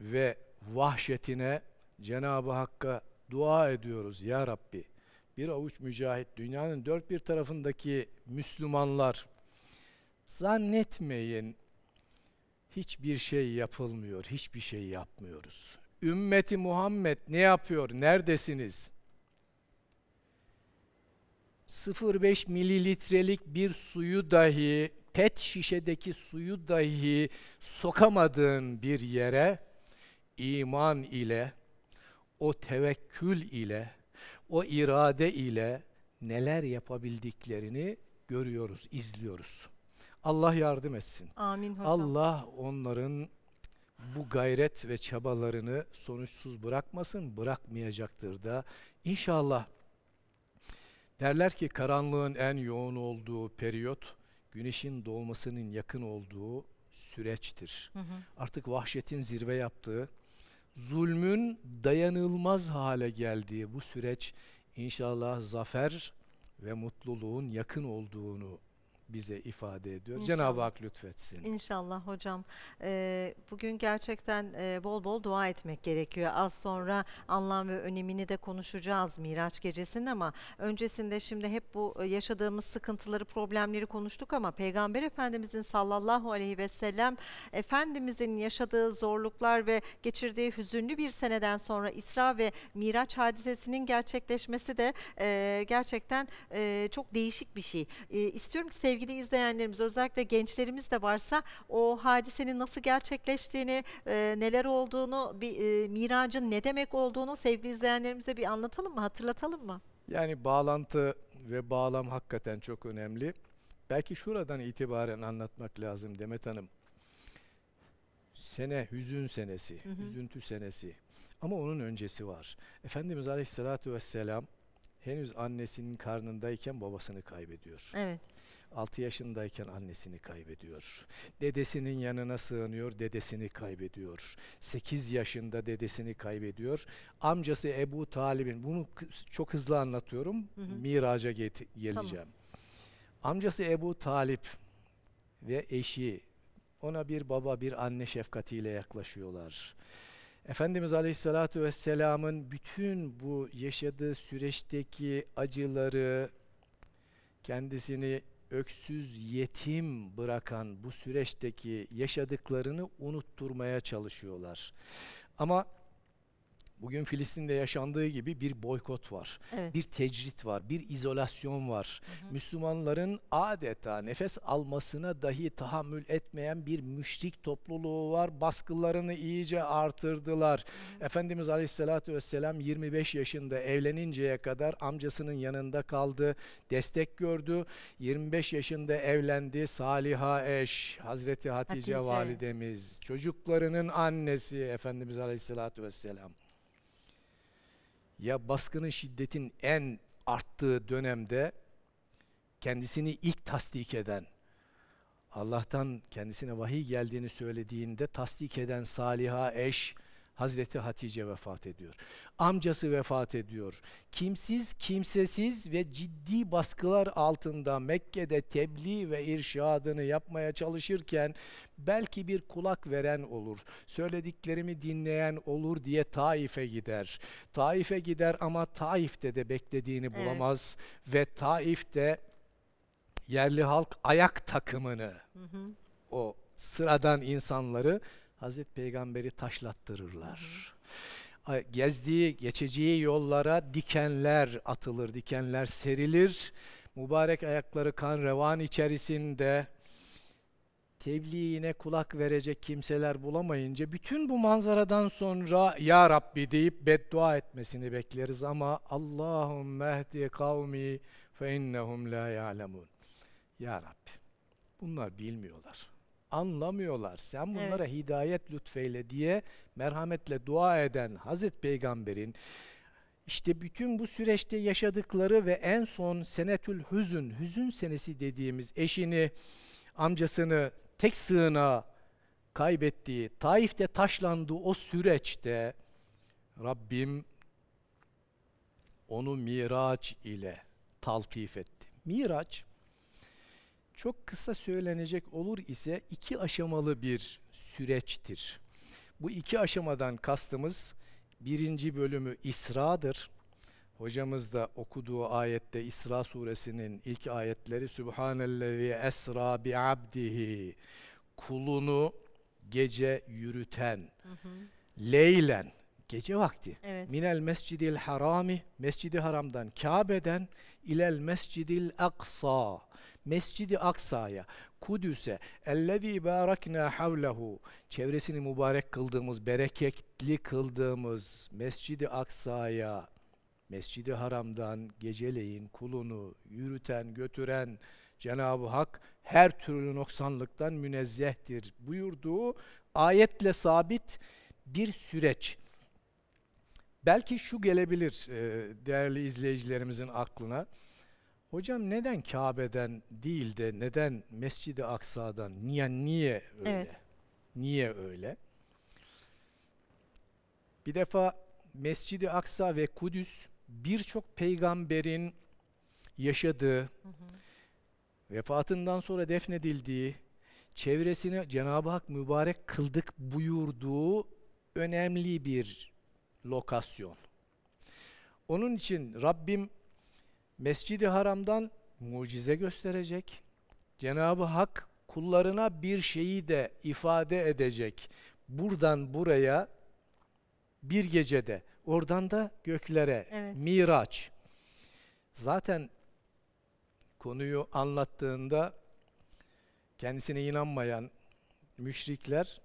ve vahşetine Cenab-ı Hakk'a dua ediyoruz ya Rabbi. Bir avuç mücahit dünyanın dört bir tarafındaki Müslümanlar zannetmeyin hiçbir şey yapılmıyor, hiçbir şey yapmıyoruz. Ümmeti Muhammed ne yapıyor, neredesiniz? 0,5 mililitrelik bir suyu dahi, pet şişedeki suyu dahi sokamadığın bir yere iman ile o tevekkül ile, o irade ile neler yapabildiklerini görüyoruz, izliyoruz. Allah yardım etsin. Amin hocam. Allah onların bu gayret ve çabalarını sonuçsuz bırakmasın, bırakmayacaktır da. İnşallah derler ki karanlığın en yoğun olduğu periyot, güneşin doğmasının yakın olduğu süreçtir. Hı hı. Artık vahşetin zirve yaptığı, zulmün dayanılmaz hale geldiği bu süreç inşallah zafer ve mutluluğun yakın olduğunu bize ifade ediyor. Cenab-ı Hak lütfetsin. İnşallah hocam. Ee, bugün gerçekten e, bol bol dua etmek gerekiyor. Az sonra anlam ve önemini de konuşacağız Miraç gecesinin ama öncesinde şimdi hep bu e, yaşadığımız sıkıntıları, problemleri konuştuk ama Peygamber Efendimizin sallallahu aleyhi ve sellem Efendimizin yaşadığı zorluklar ve geçirdiği hüzünlü bir seneden sonra İsra ve Miraç hadisesinin gerçekleşmesi de e, gerçekten e, çok değişik bir şey. E, istiyorum ki sevgili sevgili izleyenlerimiz özellikle gençlerimiz de varsa o hadisenin nasıl gerçekleştiğini, e, neler olduğunu, bir e, miracın ne demek olduğunu sevgili izleyenlerimize bir anlatalım mı, hatırlatalım mı? Yani bağlantı ve bağlam hakikaten çok önemli. Belki şuradan itibaren anlatmak lazım Demet Hanım. Sene hüzün senesi, hı hı. üzüntü senesi. Ama onun öncesi var. Efendimiz Aleyhisselatü Vesselam henüz annesinin karnındayken babasını kaybediyor. Evet. 6 yaşındayken annesini kaybediyor. Dedesinin yanına sığınıyor, dedesini kaybediyor. 8 yaşında dedesini kaybediyor. Amcası Ebu Talib'in, bunu çok hızlı anlatıyorum, hı hı. miraca geleceğim. Tamam. Amcası Ebu Talip ve eşi ona bir baba bir anne şefkatiyle yaklaşıyorlar. Efendimiz Aleyhisselatü Vesselam'ın bütün bu yaşadığı süreçteki acıları, kendisini öksüz, yetim bırakan bu süreçteki yaşadıklarını unutturmaya çalışıyorlar. Ama Bugün Filistin'de yaşandığı gibi bir boykot var, evet. bir tecrit var, bir izolasyon var. Hı hı. Müslümanların adeta nefes almasına dahi tahammül etmeyen bir müşrik topluluğu var. Baskılarını iyice artırdılar. Hı hı. Efendimiz Aleyhisselatü Vesselam 25 yaşında evleninceye kadar amcasının yanında kaldı, destek gördü. 25 yaşında evlendi Saliha eş, Hazreti Hatice, Hatice. validemiz, çocuklarının annesi Efendimiz Aleyhisselatü Vesselam ya baskının şiddetin en arttığı dönemde kendisini ilk tasdik eden, Allah'tan kendisine vahiy geldiğini söylediğinde tasdik eden saliha eş, Hazreti Hatice vefat ediyor. Amcası vefat ediyor. Kimsiz, kimsesiz ve ciddi baskılar altında Mekke'de tebliğ ve irşadını yapmaya çalışırken belki bir kulak veren olur. Söylediklerimi dinleyen olur diye Taif'e gider. Taif'e gider ama Taif'te de beklediğini bulamaz evet. ve Taif'te yerli halk ayak takımını hı hı. o sıradan insanları Hazreti Peygamber'i taşlattırırlar. Gezdiği, geçeceği yollara dikenler atılır, dikenler serilir. Mübarek ayakları kan revan içerisinde tebliğine kulak verecek kimseler bulamayınca bütün bu manzaradan sonra Ya Rabbi deyip beddua etmesini bekleriz ama Allahümme ehdi kavmi fe innehum la ya'lemun. Ya Rabbi bunlar bilmiyorlar anlamıyorlar. Sen bunlara evet. hidayet lütfeyle diye merhametle dua eden Hazreti Peygamber'in işte bütün bu süreçte yaşadıkları ve en son senetül hüzün, hüzün senesi dediğimiz eşini, amcasını tek sığına kaybettiği, Taif'te taşlandığı o süreçte Rabbim onu miraç ile taltif etti. Miraç çok kısa söylenecek olur ise iki aşamalı bir süreçtir. Bu iki aşamadan kastımız birinci bölümü İsra'dır. Hocamız da okuduğu ayette İsra suresinin ilk ayetleri Sübhanellezi esra bi abdihi kulunu gece yürüten hı leylen gece vakti evet. minel mescidil harami mescidi haramdan Kabe'den ilel mescidil aksa Mescidi Aksa'ya, Kudüs'e, ellezî bâreknâ havlehu, çevresini mübarek kıldığımız, bereketli kıldığımız Mescidi Aksa'ya, Mescidi Haram'dan geceleyin kulunu yürüten, götüren Cenab-ı Hak her türlü noksanlıktan münezzehtir buyurduğu ayetle sabit bir süreç. Belki şu gelebilir e, değerli izleyicilerimizin aklına. Hocam neden Kabe'den değil de neden Mescid-i Aksa'dan? Niye niye öyle? Evet. Niye öyle? Bir defa Mescid-i Aksa ve Kudüs birçok peygamberin yaşadığı, hı hı. vefatından sonra defnedildiği, çevresini Cenab-ı Hak mübarek kıldık buyurduğu önemli bir lokasyon. Onun için Rabbim Mescidi Haram'dan mucize gösterecek. Cenabı Hak kullarına bir şeyi de ifade edecek. Buradan buraya bir gecede, oradan da göklere evet. Miraç. Zaten konuyu anlattığında kendisine inanmayan müşrikler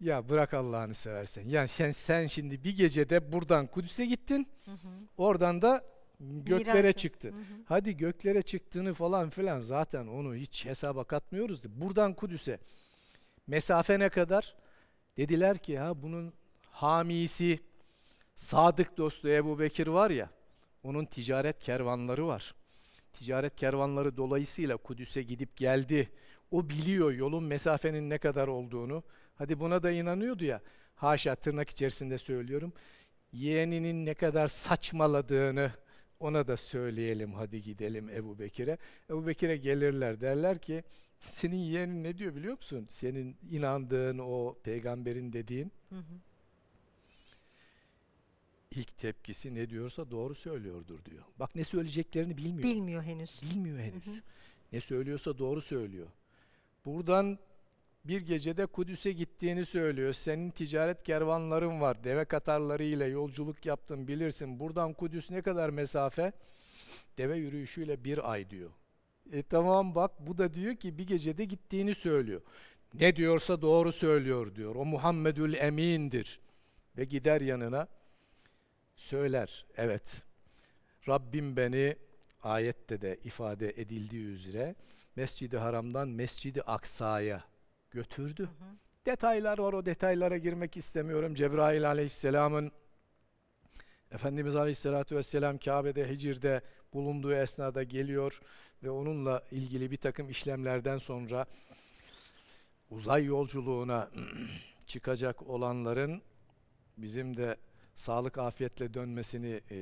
ya bırak Allah'ını seversen. Yani sen, sen şimdi bir gecede buradan Kudüs'e gittin. Hı hı. Oradan da göklere Mirası. çıktı. Hı hı. Hadi göklere çıktığını falan filan zaten onu hiç hesaba katmıyoruz. Da. Buradan Kudüs'e mesafe ne kadar? Dediler ki ha bunun hamisi sadık dostu Ebu Bekir var ya onun ticaret kervanları var. Ticaret kervanları dolayısıyla Kudüs'e gidip geldi. O biliyor yolun mesafenin ne kadar olduğunu. Hadi buna da inanıyordu ya. Haşa tırnak içerisinde söylüyorum. Yeğeninin ne kadar saçmaladığını, ona da söyleyelim hadi gidelim Ebu Bekir'e. Ebu Bekir'e gelirler derler ki senin yeğenin ne diyor biliyor musun? Senin inandığın o peygamberin dediğin. Hı hı. İlk tepkisi ne diyorsa doğru söylüyordur diyor. Bak ne söyleyeceklerini bilmiyor. Bilmiyor henüz. Bilmiyor henüz. Hı hı. Ne söylüyorsa doğru söylüyor. Buradan bir gecede Kudüs'e gidiyor gittiğini söylüyor. Senin ticaret kervanların var. Deve katarları ile yolculuk yaptın bilirsin. Buradan Kudüs ne kadar mesafe? Deve yürüyüşüyle bir ay diyor. E tamam bak bu da diyor ki bir gecede gittiğini söylüyor. Ne diyorsa doğru söylüyor diyor. O Muhammedül Emin'dir. Ve gider yanına söyler. Evet. Rabbim beni ayette de ifade edildiği üzere Mescid-i Haram'dan Mescid-i Aksa'ya götürdü. Hı hı. Detaylar var o detaylara girmek istemiyorum. Cebrail aleyhisselamın Efendimiz Aleyhisselatü Vesselam Kabe'de Hicir'de bulunduğu esnada geliyor ve onunla ilgili bir takım işlemlerden sonra uzay yolculuğuna çıkacak olanların bizim de sağlık afiyetle dönmesini e,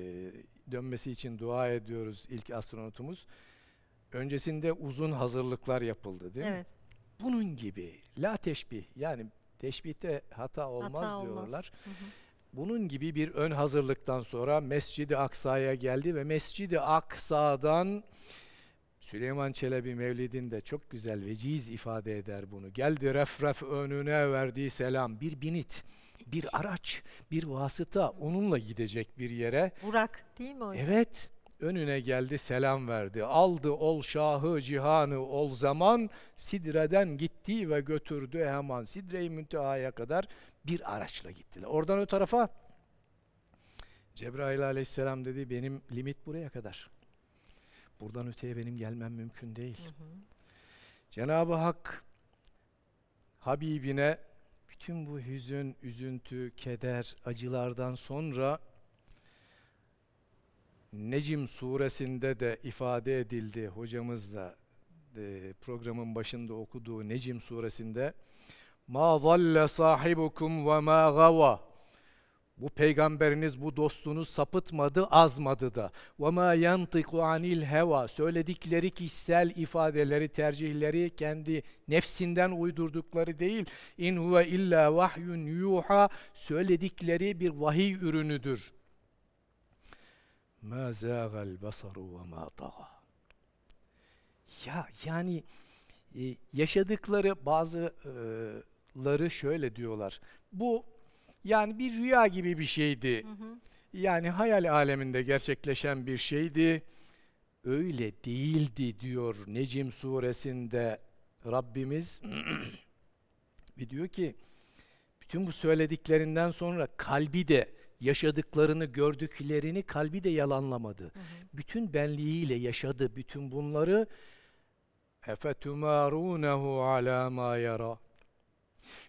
dönmesi için dua ediyoruz ilk astronotumuz. Öncesinde uzun hazırlıklar yapıldı değil evet. mi? Evet. Bunun gibi la teşbih yani teşbihte hata olmaz hata diyorlar. Olmaz. Hı hı. Bunun gibi bir ön hazırlıktan sonra Mescid-i Aksa'ya geldi ve Mescid-i Aksa'dan Süleyman Çelebi Mevlid'inde çok güzel veciz ifade eder bunu. Geldi refref önüne verdiği selam. Bir binit, bir araç, bir vasıta onunla gidecek bir yere. Burak değil mi o? Evet önüne geldi selam verdi. Aldı ol şahı cihanı ol zaman Sidre'den gitti ve götürdü hemen Sidre-i Münteha'ya kadar bir araçla gittiler. Oradan o tarafa Cebrail aleyhisselam dedi benim limit buraya kadar. Buradan öteye benim gelmem mümkün değil. Cenab-ı Hak Habibine bütün bu hüzün, üzüntü, keder, acılardan sonra Necim suresinde de ifade edildi hocamız da e, programın başında okuduğu Necim suresinde ma zalle sahibukum ve ma gava bu peygamberiniz bu dostunuz sapıtmadı azmadı da ve ma yantiku anil heva söyledikleri kişisel ifadeleri tercihleri kendi nefsinden uydurdukları değil İn huve illa vahyun yuha söyledikleri bir vahiy ürünüdür مَا زَاغَ الْبَصَرُ وَمَا طَغَى Ya yani e, yaşadıkları bazıları şöyle diyorlar. Bu yani bir rüya gibi bir şeydi. Hı hı. Yani hayal aleminde gerçekleşen bir şeydi. Öyle değildi diyor Necim suresinde Rabbimiz. Ve diyor ki bütün bu söylediklerinden sonra kalbi de yaşadıklarını, gördüklerini kalbi de yalanlamadı. Hı hı. Bütün benliğiyle yaşadı bütün bunları. Efetumarunehu ala ma yara.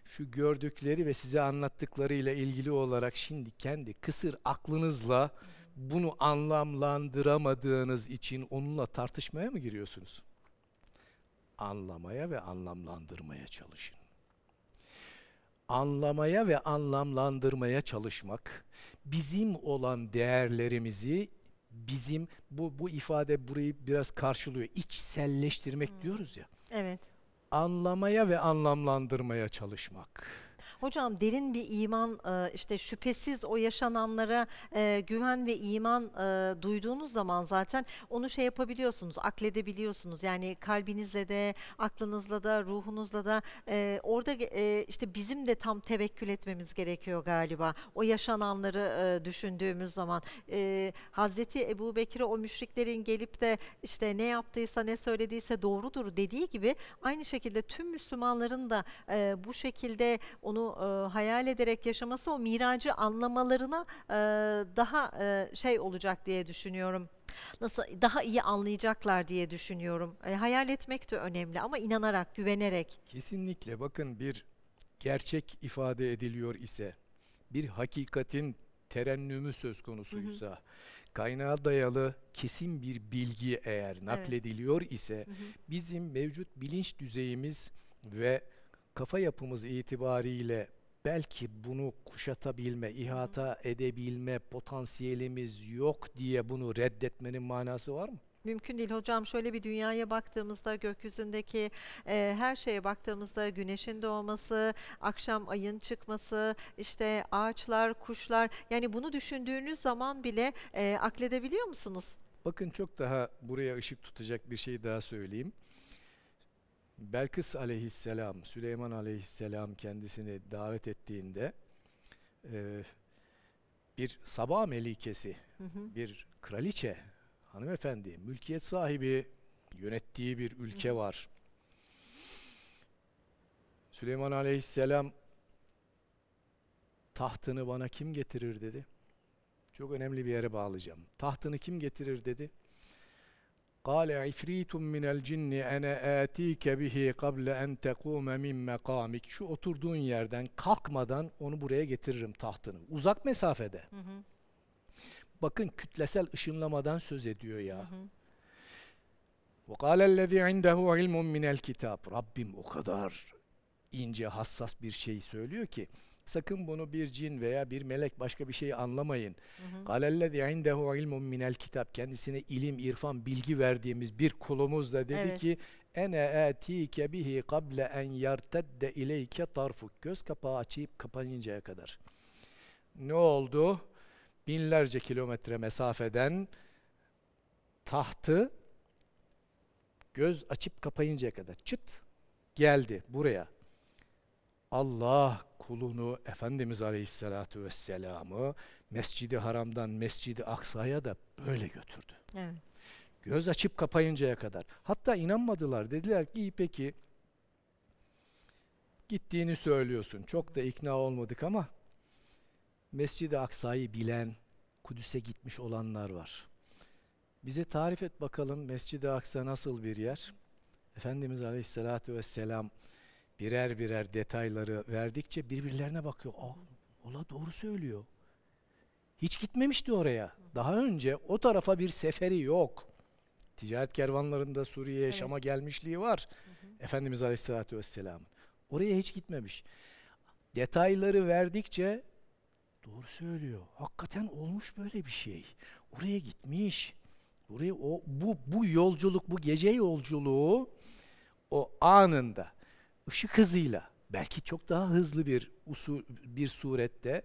Şu gördükleri ve size anlattıklarıyla ilgili olarak şimdi kendi kısır aklınızla bunu anlamlandıramadığınız için onunla tartışmaya mı giriyorsunuz? Anlamaya ve anlamlandırmaya çalışın anlamaya ve anlamlandırmaya çalışmak, bizim olan değerlerimizi bizim bu bu ifade burayı biraz karşılıyor. İçselleştirmek hmm. diyoruz ya. Evet. Anlamaya ve anlamlandırmaya çalışmak. Hocam derin bir iman e, işte şüphesiz o yaşananlara e, güven ve iman e, duyduğunuz zaman zaten onu şey yapabiliyorsunuz, akledebiliyorsunuz. Yani kalbinizle de, aklınızla da, ruhunuzla da orada işte bizim de tam tevekkül etmemiz gerekiyor galiba. O yaşananları düşündüğümüz zaman Hazreti Ebu Bekir'e o müşriklerin gelip de işte ne yaptıysa ne söylediyse doğrudur dediği gibi aynı şekilde tüm Müslümanların da bu şekilde onu e, hayal ederek yaşaması o miracı anlamalarına e, daha e, şey olacak diye düşünüyorum nasıl daha iyi anlayacaklar diye düşünüyorum. E, hayal etmek de önemli ama inanarak, güvenerek. Kesinlikle bakın bir gerçek ifade ediliyor ise, bir hakikatin terennümü söz konusuysa, hı hı. kaynağa dayalı kesin bir bilgi eğer naklediliyor evet. ise hı hı. bizim mevcut bilinç düzeyimiz ve kafa yapımız itibariyle belki bunu kuşatabilme, ihata edebilme potansiyelimiz yok diye bunu reddetmenin manası var mı? Mümkün değil hocam şöyle bir dünyaya baktığımızda gökyüzündeki e, her şeye baktığımızda güneşin doğması, akşam ayın çıkması, işte ağaçlar, kuşlar yani bunu düşündüğünüz zaman bile e, akledebiliyor musunuz? Bakın çok daha buraya ışık tutacak bir şey daha söyleyeyim. Belkıs aleyhisselam, Süleyman aleyhisselam kendisini davet ettiğinde e, bir sabah melikesi, hı hı. bir kraliçe, hanımefendi, mülkiyet sahibi yönettiği bir ülke hı. var. Süleyman aleyhisselam tahtını bana kim getirir dedi. Çok önemli bir yere bağlayacağım. Tahtını kim getirir dedi. قال عفريت من الجن أنا آتيك به قبل أن تقوم min مقامك şu oturduğun yerden kalkmadan onu buraya getiririm tahtını uzak mesafede hı hı. bakın kütlesel ışınlamadan söz ediyor ya hı hı. وَقَالَ الَّذ۪ي عِنْدَهُ عِلْمٌ مِنَ الْكِتَابِ Rabbim o kadar ince hassas bir şey söylüyor ki Sakın bunu bir cin veya bir melek başka bir şey anlamayın. Kalellezi indehu ilmun minel kitap. Kendisine ilim, irfan, bilgi verdiğimiz bir kulumuz da dedi evet. ki ene atike bihi kable en yertedde ileyke tarfuk. Göz kapağı açıp kapanıncaya kadar. Ne oldu? Binlerce kilometre mesafeden tahtı göz açıp kapayıncaya kadar çıt geldi buraya. Allah kulunu Efendimiz Aleyhisselatü Vesselam'ı Mescidi Haram'dan Mescidi Aksa'ya da böyle götürdü. Evet. Göz açıp kapayıncaya kadar. Hatta inanmadılar. Dediler ki iyi peki gittiğini söylüyorsun. Çok da ikna olmadık ama Mescid-i Aksa'yı bilen, Kudüs'e gitmiş olanlar var. Bize tarif et bakalım Mescid-i Aksa nasıl bir yer? Efendimiz Aleyhisselatü Vesselam birer birer detayları verdikçe birbirlerine bakıyor. Aa, ola doğru söylüyor. Hiç gitmemişti oraya. Daha önce o tarafa bir seferi yok. Ticaret kervanlarında Suriye'ye, evet. Şam'a gelmişliği var. Hı hı. Efendimiz Aleyhisselatü Vesselam'ın. Oraya hiç gitmemiş. Detayları verdikçe doğru söylüyor. Hakikaten olmuş böyle bir şey. Oraya gitmiş. Oraya o bu bu yolculuk, bu gece yolculuğu o anında ışık hızıyla belki çok daha hızlı bir usul, bir surette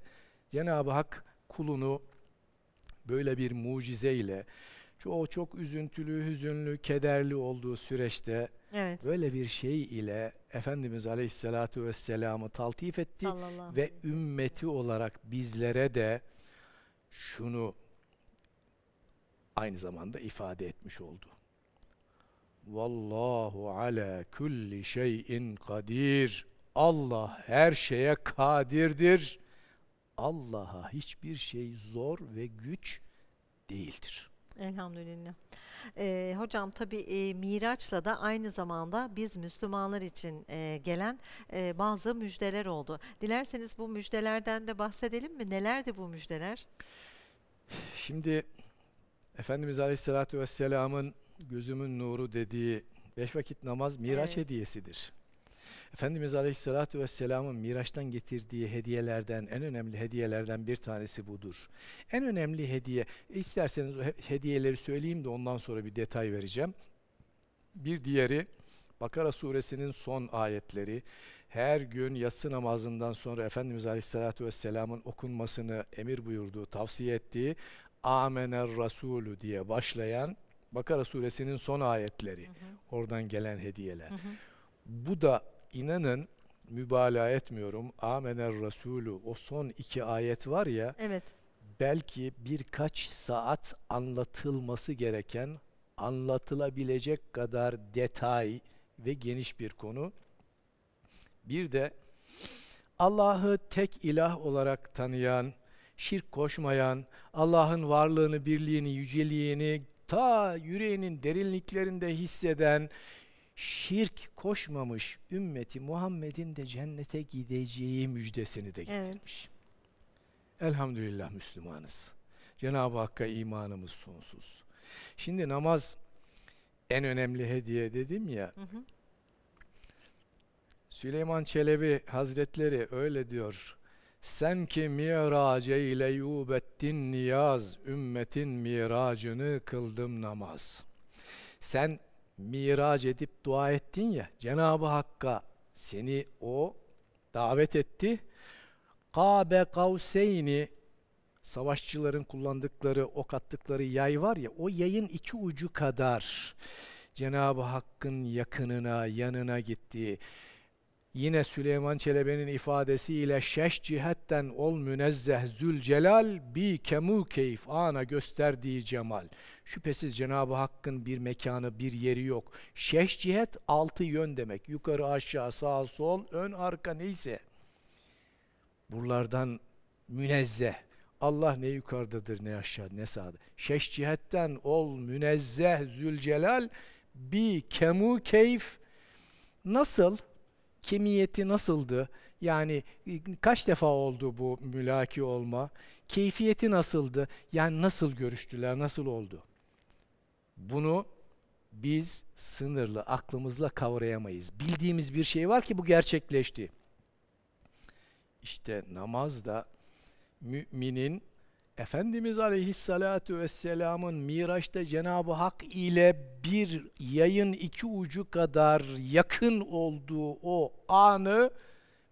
Cenab-ı Hak kulunu böyle bir mucizeyle o çok üzüntülü, hüzünlü, kederli olduğu süreçte evet. böyle bir şey ile Efendimiz Aleyhisselatü Vesselam'ı taltif etti Sallallahu ve ümmeti olarak bizlere de şunu aynı zamanda ifade etmiş oldu. Vallahu ala kulli şeyin kadir. Allah her şeye kadirdir. Allah'a hiçbir şey zor ve güç değildir. Elhamdülillah. Ee, hocam tabi e, Miraç'la da aynı zamanda biz Müslümanlar için e, gelen e, bazı müjdeler oldu. Dilerseniz bu müjdelerden de bahsedelim mi? Nelerdi bu müjdeler? Şimdi Efendimiz Aleyhisselatü Vesselam'ın gözümün nuru dediği beş vakit namaz miraç evet. hediyesidir. Efendimiz Aleyhisselatü Vesselam'ın Miraç'tan getirdiği hediyelerden, en önemli hediyelerden bir tanesi budur. En önemli hediye, isterseniz o hediyeleri söyleyeyim de ondan sonra bir detay vereceğim. Bir diğeri, Bakara suresinin son ayetleri, her gün yatsı namazından sonra Efendimiz Aleyhisselatü Vesselam'ın okunmasını emir buyurduğu, tavsiye ettiği Amener Rasulü diye başlayan Bakara suresinin son ayetleri. Hı hı. Oradan gelen hediyeler. Hı hı. Bu da inanın mübalağa etmiyorum. Amener Resulü o son iki ayet var ya. Evet. Belki birkaç saat anlatılması gereken, anlatılabilecek kadar detay ve geniş bir konu. Bir de Allah'ı tek ilah olarak tanıyan, şirk koşmayan, Allah'ın varlığını, birliğini, yüceliğini ta yüreğinin derinliklerinde hisseden şirk koşmamış ümmeti Muhammed'in de cennete gideceği müjdesini de getirmiş. Evet. Elhamdülillah Müslümanız. Cenab-ı Hakk'a imanımız sonsuz. Şimdi namaz en önemli hediye dedim ya. Hı hı. Süleyman Çelebi Hazretleri öyle diyor. Sen ki mirac ile yubettin niyaz, ümmetin miracını kıldım namaz. Sen mirac edip dua ettin ya, Cenab-ı Hakk'a seni o davet etti. Kabe kavseyni, savaşçıların kullandıkları, ok attıkları yay var ya, o yayın iki ucu kadar Cenab-ı Hakk'ın yakınına, yanına gittiği, Yine Süleyman Çelebi'nin ifadesiyle şeş cihetten ol münezzeh zülcelal bi kemu keyif ana gösterdiği cemal. Şüphesiz Cenab-ı Hakk'ın bir mekanı, bir yeri yok. Şeş cihet altı yön demek. Yukarı, aşağı, sağ, sol, ön, arka neyse. Buralardan münezzeh. Allah ne yukarıdadır ne aşağı ne sağda. Şeş cihetten ol münezzeh zülcelal bi kemu keyif. Nasıl? kemiyeti nasıldı? Yani e, kaç defa oldu bu mülaki olma? Keyfiyeti nasıldı? Yani nasıl görüştüler, nasıl oldu? Bunu biz sınırlı aklımızla kavrayamayız. Bildiğimiz bir şey var ki bu gerçekleşti. İşte namaz da müminin Efendimiz Aleyhisselatü Vesselam'ın Miraç'ta Cenab-ı Hak ile bir yayın iki ucu kadar yakın olduğu o anı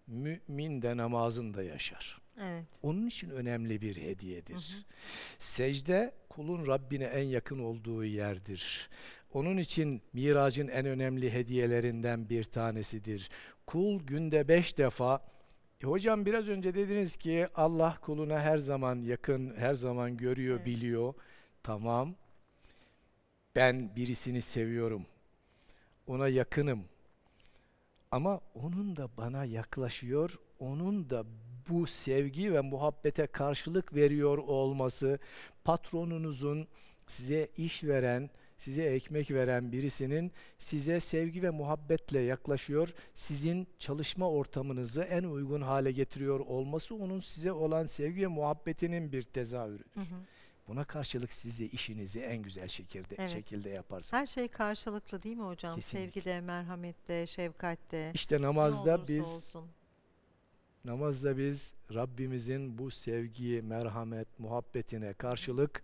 mümin de namazında yaşar. Evet. Onun için önemli bir hediyedir. Hı hı. Secde kulun Rabbine en yakın olduğu yerdir. Onun için miracın en önemli hediyelerinden bir tanesidir. Kul günde beş defa e, hocam biraz önce dediniz ki Allah kuluna her zaman yakın, her zaman görüyor, evet. biliyor. Tamam. Ben birisini seviyorum. Ona yakınım. Ama onun da bana yaklaşıyor, onun da bu sevgi ve muhabbete karşılık veriyor olması patronunuzun size iş veren size ekmek veren birisinin size sevgi ve muhabbetle yaklaşıyor, sizin çalışma ortamınızı en uygun hale getiriyor olması onun size olan sevgi ve muhabbetinin bir tezahürüdür. Hı hı. Buna karşılık siz de işinizi en güzel şekilde evet. şekilde yaparsınız. Her şey karşılıklı değil mi hocam? Kesinlikle. Sevgide, merhamette, şefkatte. İşte namazda biz olsun. namazda biz Rabbimizin bu sevgiyi, merhamet, muhabbetine karşılık Hı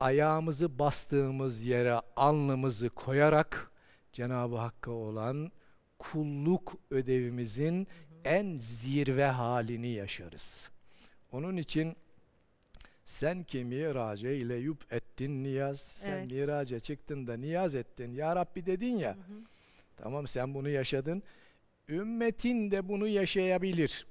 ayağımızı bastığımız yere alnımızı koyarak Cenab-ı Hakk'a olan kulluk ödevimizin en zirve halini yaşarız. Onun için sen ki miraca ile yup ettin niyaz, sen evet. miraca çıktın da niyaz ettin. Ya Rabbi dedin ya, hı hı. tamam sen bunu yaşadın. Ümmetin de bunu yaşayabilir.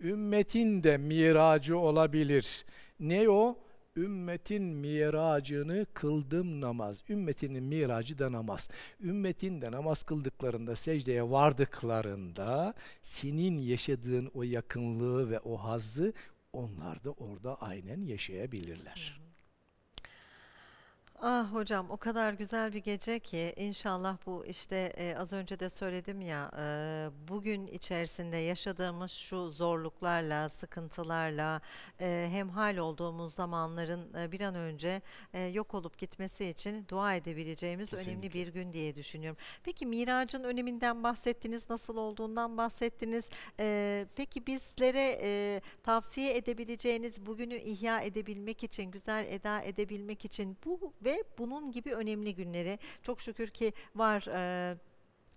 Ümmetin de miracı olabilir. Ne o? ümmetin miracını kıldım namaz. Ümmetinin miracı da namaz. Ümmetin de namaz kıldıklarında, secdeye vardıklarında senin yaşadığın o yakınlığı ve o hazzı onlar da orada aynen yaşayabilirler. Ah hocam o kadar güzel bir gece ki inşallah bu işte e, az önce de söyledim ya e, bugün içerisinde yaşadığımız şu zorluklarla, sıkıntılarla e, hal olduğumuz zamanların e, bir an önce e, yok olup gitmesi için dua edebileceğimiz Kesinlikle. önemli bir gün diye düşünüyorum. Peki miracın öneminden bahsettiniz, nasıl olduğundan bahsettiniz. E, peki bizlere e, tavsiye edebileceğiniz bugünü ihya edebilmek için, güzel eda edebilmek için bu ve bunun gibi önemli günleri çok şükür ki var e,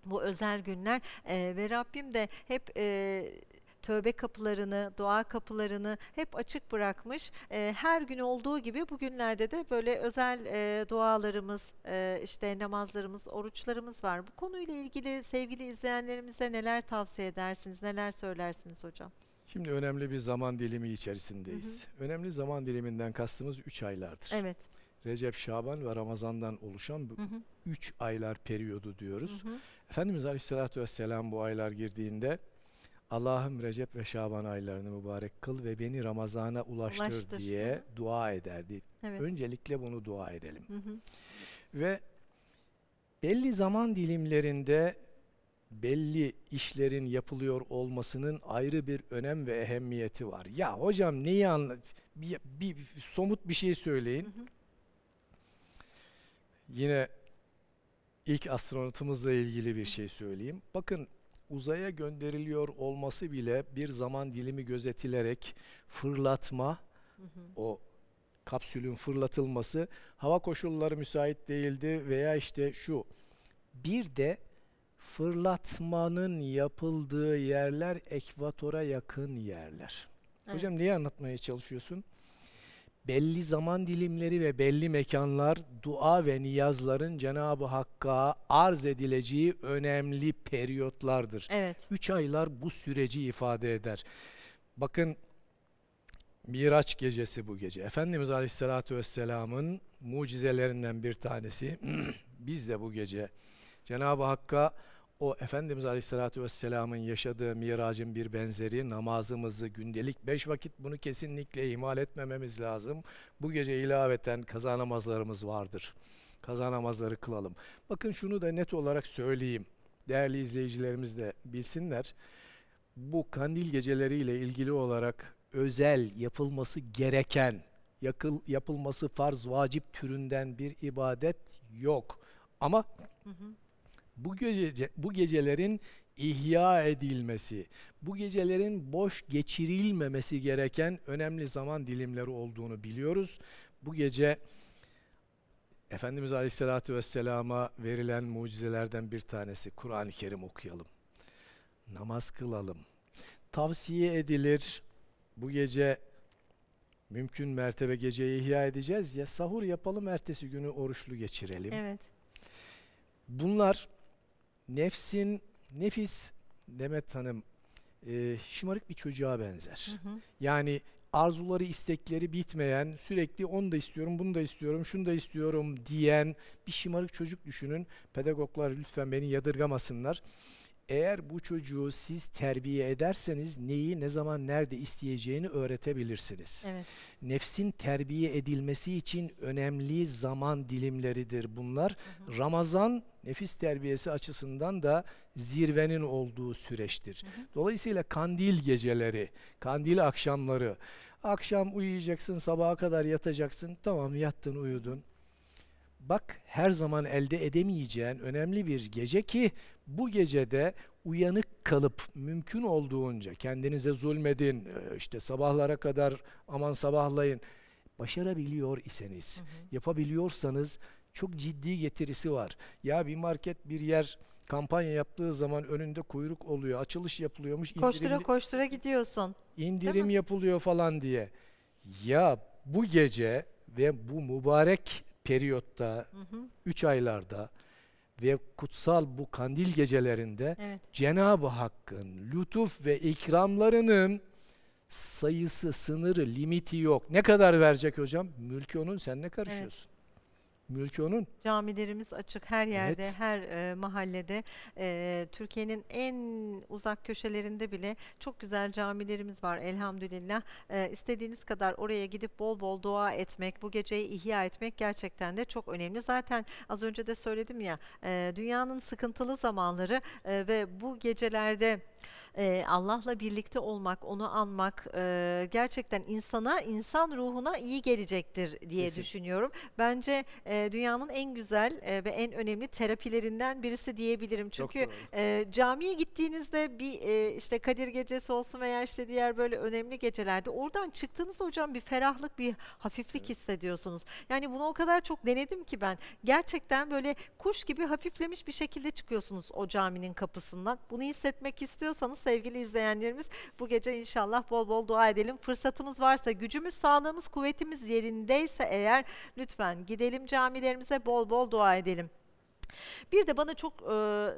bu özel günler e, ve Rabbim de hep e, tövbe kapılarını, dua kapılarını hep açık bırakmış. E, her gün olduğu gibi bugünlerde de böyle özel e, dualarımız, e, işte namazlarımız, oruçlarımız var. Bu konuyla ilgili sevgili izleyenlerimize neler tavsiye edersiniz, neler söylersiniz hocam? Şimdi önemli bir zaman dilimi içerisindeyiz. Hı hı. Önemli zaman diliminden kastımız 3 aylardır. Evet. Recep, Şaban ve Ramazan'dan oluşan bu hı hı. üç aylar periyodu diyoruz. Hı hı. Efendimiz Aleyhisselatü Vesselam bu aylar girdiğinde Allah'ım Recep ve Şaban aylarını mübarek kıl ve beni Ramazan'a ulaştır, ulaştır diye hı. dua ederdi. Evet. Öncelikle bunu dua edelim. Hı hı. Ve belli zaman dilimlerinde belli işlerin yapılıyor olmasının ayrı bir önem ve ehemmiyeti var. Ya hocam neyi anlat bir, bir somut bir şey söyleyin. Hı hı. Yine ilk astronotumuzla ilgili bir şey söyleyeyim. Bakın uzaya gönderiliyor olması bile bir zaman dilimi gözetilerek fırlatma hı hı. o kapsülün fırlatılması hava koşulları müsait değildi veya işte şu bir de fırlatmanın yapıldığı yerler ekvatora yakın yerler. Evet. Hocam niye anlatmaya çalışıyorsun? belli zaman dilimleri ve belli mekanlar dua ve niyazların Cenab-ı Hakk'a arz edileceği önemli periyotlardır. Evet. Üç aylar bu süreci ifade eder. Bakın Miraç gecesi bu gece. Efendimiz Aleyhisselatü Vesselam'ın mucizelerinden bir tanesi. Biz de bu gece Cenab-ı Hakk'a o Efendimiz Aleyhisselatü Vesselam'ın yaşadığı miracın bir benzeri namazımızı gündelik beş vakit bunu kesinlikle ihmal etmememiz lazım. Bu gece ilaveten kaza namazlarımız vardır. Kaza namazları kılalım. Bakın şunu da net olarak söyleyeyim. Değerli izleyicilerimiz de bilsinler. Bu kandil geceleriyle ilgili olarak özel yapılması gereken, yakıl, yapılması farz vacip türünden bir ibadet yok. Ama hı hı bu, gece, bu gecelerin ihya edilmesi, bu gecelerin boş geçirilmemesi gereken önemli zaman dilimleri olduğunu biliyoruz. Bu gece Efendimiz Aleyhisselatü Vesselam'a verilen mucizelerden bir tanesi Kur'an-ı Kerim okuyalım. Namaz kılalım. Tavsiye edilir bu gece mümkün mertebe geceyi ihya edeceğiz ya sahur yapalım ertesi günü oruçlu geçirelim. Evet. Bunlar nefsin, nefis Demet Hanım e, şımarık bir çocuğa benzer. Hı hı. Yani arzuları, istekleri bitmeyen, sürekli onu da istiyorum, bunu da istiyorum, şunu da istiyorum diyen bir şımarık çocuk düşünün. Pedagoglar lütfen beni yadırgamasınlar. Eğer bu çocuğu siz terbiye ederseniz neyi, ne zaman, nerede isteyeceğini öğretebilirsiniz. Evet. Nefsin terbiye edilmesi için önemli zaman dilimleridir bunlar. Hı hı. Ramazan nefis terbiyesi açısından da zirvenin olduğu süreçtir. Hı hı. Dolayısıyla kandil geceleri, kandil akşamları, akşam uyuyacaksın, sabaha kadar yatacaksın, tamam yattın, uyudun. Bak her zaman elde edemeyeceğin önemli bir gece ki bu gecede uyanık kalıp mümkün olduğunca kendinize zulmedin, e, işte sabahlara kadar aman sabahlayın başarabiliyor iseniz, hı hı. yapabiliyorsanız çok ciddi getirisi var. Ya bir market bir yer kampanya yaptığı zaman önünde kuyruk oluyor. Açılış yapılıyormuş. Koştura indirim, koştura gidiyorsun. İndirim yapılıyor falan diye. Ya bu gece ve bu mübarek periyotta 3 aylarda ve kutsal bu kandil gecelerinde evet. Cenab-ı Hakk'ın lütuf ve ikramlarının sayısı, sınırı, limiti yok. Ne kadar verecek hocam? Mülkü onun sen ne karışıyorsun? Evet. Mülkü onun. Camilerimiz açık her yerde, evet. her e, mahallede. E, Türkiye'nin en uzak köşelerinde bile çok güzel camilerimiz var elhamdülillah. E, istediğiniz kadar oraya gidip bol bol dua etmek, bu geceyi ihya etmek gerçekten de çok önemli. Zaten az önce de söyledim ya, e, dünyanın sıkıntılı zamanları e, ve bu gecelerde e, Allah'la birlikte olmak, onu anmak e, gerçekten insana, insan ruhuna iyi gelecektir diye Kesin. düşünüyorum. Bence e, dünyanın en güzel e, ve en önemli terapilerinden birisi diyebilirim. Çünkü e, camiye gittiğinizde bir e, işte Kadir Gecesi olsun veya işte diğer böyle önemli gecelerde oradan çıktığınız hocam bir ferahlık, bir hafiflik evet. hissediyorsunuz. Yani bunu o kadar çok denedim ki ben. Gerçekten böyle kuş gibi hafiflemiş bir şekilde çıkıyorsunuz o caminin kapısından. Bunu hissetmek istiyorsanız sevgili izleyenlerimiz. Bu gece inşallah bol bol dua edelim. Fırsatımız varsa, gücümüz, sağlığımız, kuvvetimiz yerindeyse eğer lütfen gidelim camilerimize bol bol dua edelim. Bir de bana çok e,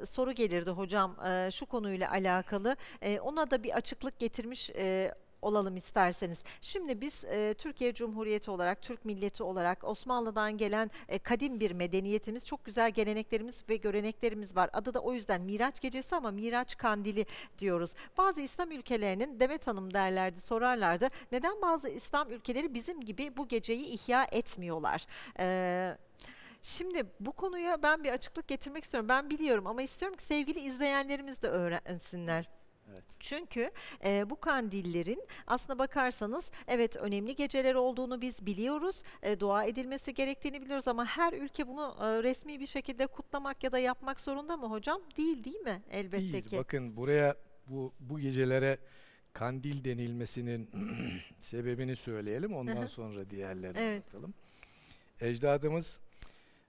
soru gelirdi hocam e, şu konuyla alakalı. E, ona da bir açıklık getirmiş e, olalım isterseniz. Şimdi biz e, Türkiye Cumhuriyeti olarak, Türk milleti olarak Osmanlı'dan gelen e, kadim bir medeniyetimiz, çok güzel geleneklerimiz ve göreneklerimiz var. Adı da o yüzden Miraç Gecesi ama Miraç Kandili diyoruz. Bazı İslam ülkelerinin Demet Hanım derlerdi, sorarlardı. Neden bazı İslam ülkeleri bizim gibi bu geceyi ihya etmiyorlar? Evet. Şimdi bu konuya ben bir açıklık getirmek istiyorum. Ben biliyorum ama istiyorum ki sevgili izleyenlerimiz de öğrensinler. Çünkü e, bu kandillerin aslına bakarsanız evet önemli geceler olduğunu biz biliyoruz. E, dua edilmesi gerektiğini biliyoruz ama her ülke bunu e, resmi bir şekilde kutlamak ya da yapmak zorunda mı hocam? Değil değil mi? Elbette değil. ki. Bakın buraya bu, bu gecelere kandil denilmesinin sebebini söyleyelim ondan sonra diğerlerini evet. anlatalım. Ecdadımız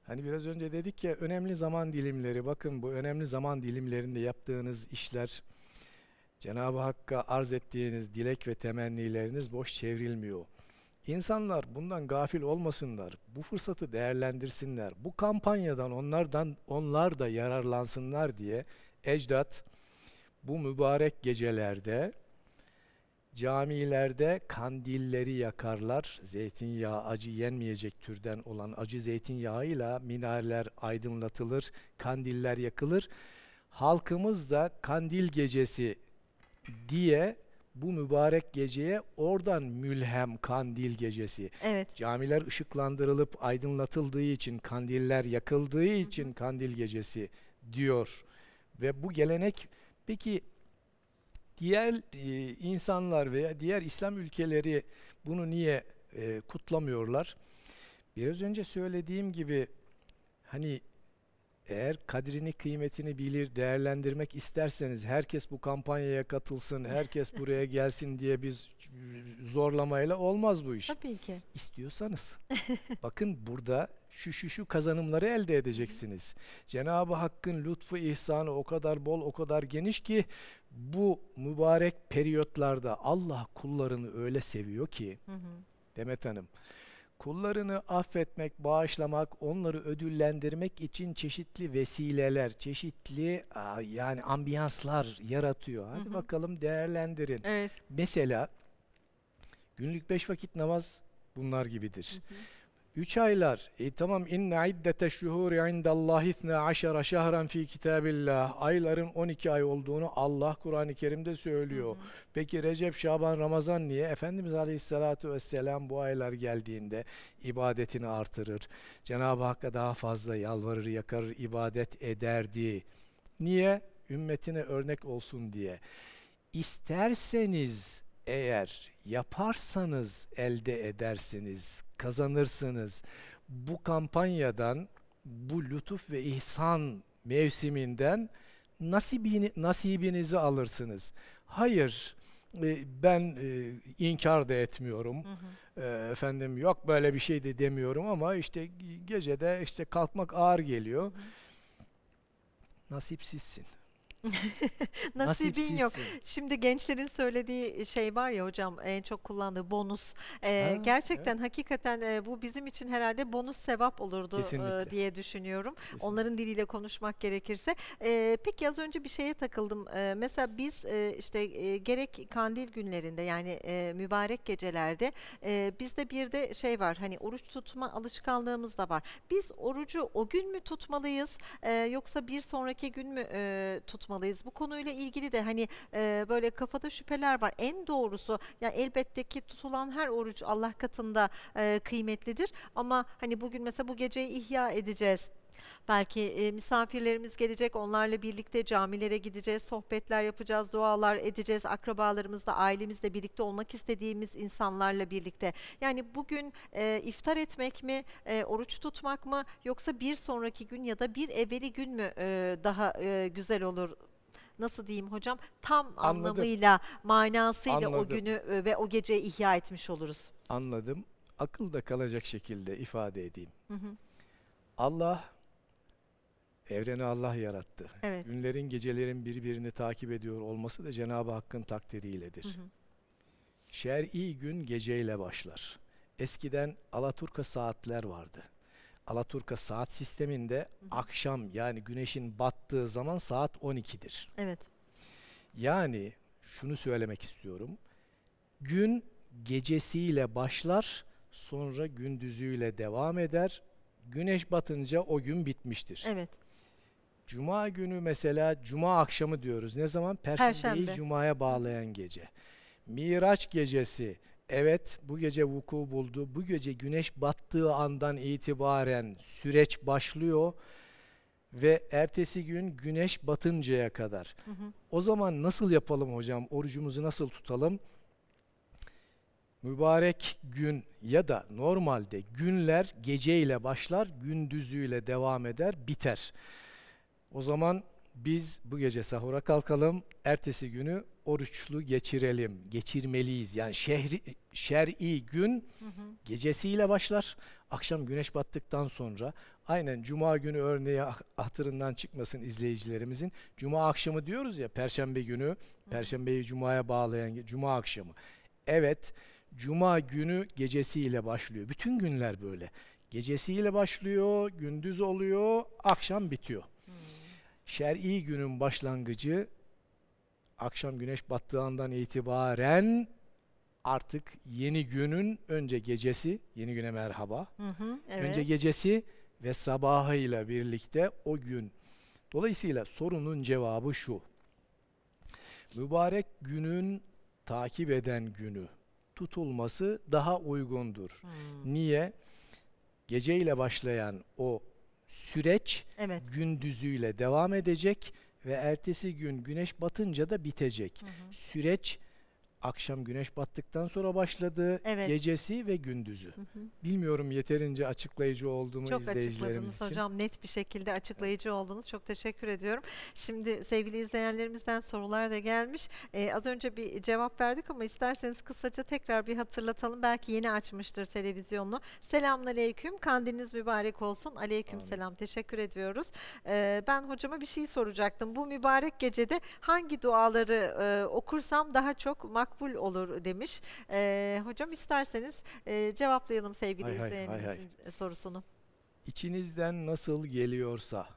Hani biraz önce dedik ya önemli zaman dilimleri bakın bu önemli zaman dilimlerinde yaptığınız işler Cenab-ı Hakk'a arz ettiğiniz dilek ve temennileriniz boş çevrilmiyor. İnsanlar bundan gafil olmasınlar. Bu fırsatı değerlendirsinler. Bu kampanyadan onlardan onlar da yararlansınlar diye ecdat bu mübarek gecelerde camilerde kandilleri yakarlar. Zeytinyağı acı yenmeyecek türden olan acı zeytinyağıyla minareler aydınlatılır, kandiller yakılır. Halkımız da kandil gecesi diye bu mübarek geceye oradan mülhem kandil gecesi. Evet. Camiler ışıklandırılıp aydınlatıldığı için, kandiller yakıldığı için kandil gecesi diyor. Ve bu gelenek peki diğer e, insanlar veya diğer İslam ülkeleri bunu niye e, kutlamıyorlar? Biraz önce söylediğim gibi hani eğer kadrini kıymetini bilir değerlendirmek isterseniz herkes bu kampanyaya katılsın herkes buraya gelsin diye biz zorlamayla olmaz bu iş. Tabii ki. İstiyorsanız bakın burada şu şu şu kazanımları elde edeceksiniz. Cenab-ı Hakk'ın lütfu ihsanı o kadar bol o kadar geniş ki bu mübarek periyotlarda Allah kullarını öyle seviyor ki Demet Hanım Kullarını affetmek, bağışlamak, onları ödüllendirmek için çeşitli vesileler, çeşitli yani ambiyanslar yaratıyor. Hadi hı hı. bakalım değerlendirin. Evet. Mesela günlük beş vakit namaz bunlar gibidir. Hı hı. Üç aylar. E tamam inne iddete şuhuri indallahi ithne aşara şahran fi kitabillah. Ayların 12 ay olduğunu Allah Kur'an-ı Kerim'de söylüyor. Hı hı. Peki Recep, Şaban, Ramazan niye? Efendimiz Aleyhisselatü Vesselam bu aylar geldiğinde ibadetini artırır. Cenab-ı Hakk'a daha fazla yalvarır, yakarır, ibadet ederdi. Niye? Ümmetine örnek olsun diye. İsterseniz eğer yaparsanız elde edersiniz, kazanırsınız. Bu kampanyadan, bu lütuf ve ihsan mevsiminden nasibini, nasibinizi alırsınız. Hayır, e, ben e, inkar da etmiyorum. Hı hı. E, efendim yok böyle bir şey de demiyorum ama işte gecede işte kalkmak ağır geliyor. Hı. Nasipsizsin. Nasibin yok. Şimdi gençlerin söylediği e, şey var ya hocam en çok kullandığı bonus. Ee, ha, gerçekten evet. hakikaten e, bu bizim için herhalde bonus sevap olurdu e, diye düşünüyorum. Kesinlikle. Onların diliyle konuşmak gerekirse. E, peki az önce bir şeye takıldım. E, mesela biz e, işte e, gerek kandil günlerinde yani e, mübarek gecelerde e, bizde bir de şey var hani oruç tutma alışkanlığımız da var. Biz orucu o gün mü tutmalıyız e, yoksa bir sonraki gün mü e, tutmalıyız? konuşmalıyız. Bu konuyla ilgili de hani e, böyle kafada şüpheler var. En doğrusu ya yani elbette ki tutulan her oruç Allah katında e, kıymetlidir ama hani bugün mesela bu geceyi ihya edeceğiz Belki e, misafirlerimiz gelecek, onlarla birlikte camilere gideceğiz, sohbetler yapacağız, dualar edeceğiz. Akrabalarımızla, ailemizle birlikte olmak istediğimiz insanlarla birlikte. Yani bugün e, iftar etmek mi, e, oruç tutmak mı yoksa bir sonraki gün ya da bir evveli gün mü e, daha e, güzel olur nasıl diyeyim hocam tam Anladım. anlamıyla manasıyla Anladım. o günü ve o geceyi ihya etmiş oluruz. Anladım. Akılda kalacak şekilde ifade edeyim. Hı hı. Allah Evreni Allah yarattı. Evet. Günlerin gecelerin birbirini takip ediyor olması da Cenab-ı Hakk'ın takdiriyledir. Hı hı. Şer'i gün geceyle başlar. Eskiden Alaturka saatler vardı. Alaturka saat sisteminde hı hı. akşam yani güneşin battığı zaman saat 12'dir. Evet. Yani şunu söylemek istiyorum. Gün gecesiyle başlar, sonra gündüzüyle devam eder. Güneş batınca o gün bitmiştir. Evet. Cuma günü mesela cuma akşamı diyoruz. Ne zaman? Perşembeyi cumaya bağlayan gece. Miraç gecesi. Evet bu gece vuku buldu. Bu gece güneş battığı andan itibaren süreç başlıyor ve ertesi gün güneş batıncaya kadar. Hı hı. O zaman nasıl yapalım hocam? Orucumuzu nasıl tutalım? Mübarek gün ya da normalde günler geceyle başlar, gündüzüyle devam eder, biter. O zaman biz bu gece sahura kalkalım, ertesi günü oruçlu geçirelim, geçirmeliyiz. Yani şehri, şer'i gün hı hı. gecesiyle başlar. Akşam güneş battıktan sonra aynen cuma günü örneği ah, hatırından çıkmasın izleyicilerimizin. Cuma akşamı diyoruz ya perşembe günü, perşembeyi cumaya bağlayan cuma akşamı. Evet, cuma günü gecesiyle başlıyor. Bütün günler böyle. Gecesiyle başlıyor, gündüz oluyor, akşam bitiyor şer'i günün başlangıcı akşam güneş battığı andan itibaren artık yeni günün önce gecesi, yeni güne merhaba. Hı hı, evet. Önce gecesi ve sabahıyla birlikte o gün. Dolayısıyla sorunun cevabı şu. Mübarek günün takip eden günü tutulması daha uygundur. Hmm. Niye? Geceyle başlayan o süreç evet. gündüzüyle devam edecek ve ertesi gün güneş batınca da bitecek. Hı hı. Süreç akşam güneş battıktan sonra başladı. Evet. Gecesi ve gündüzü. Hı hı. Bilmiyorum yeterince açıklayıcı olduğumu Çok izleyicilerimiz için. Çok açıkladınız hocam. Net bir şekilde açıklayıcı evet. oldunuz. Çok teşekkür ediyorum. Şimdi sevgili izleyenlerimizden sorular da gelmiş. Ee, az önce bir cevap verdik ama isterseniz kısaca tekrar bir hatırlatalım. Belki yeni açmıştır televizyonunu. Selamun aleyküm. Kandiliniz mübarek olsun. Aleyküm Amin. selam. Teşekkür ediyoruz. Ee, ben hocama bir şey soracaktım. Bu mübarek gecede hangi duaları e, okursam daha çok mak makbul olur demiş. E, hocam isterseniz e, cevaplayalım sevgili hay izleyenimizin hay, hay. sorusunu. İçinizden nasıl geliyorsa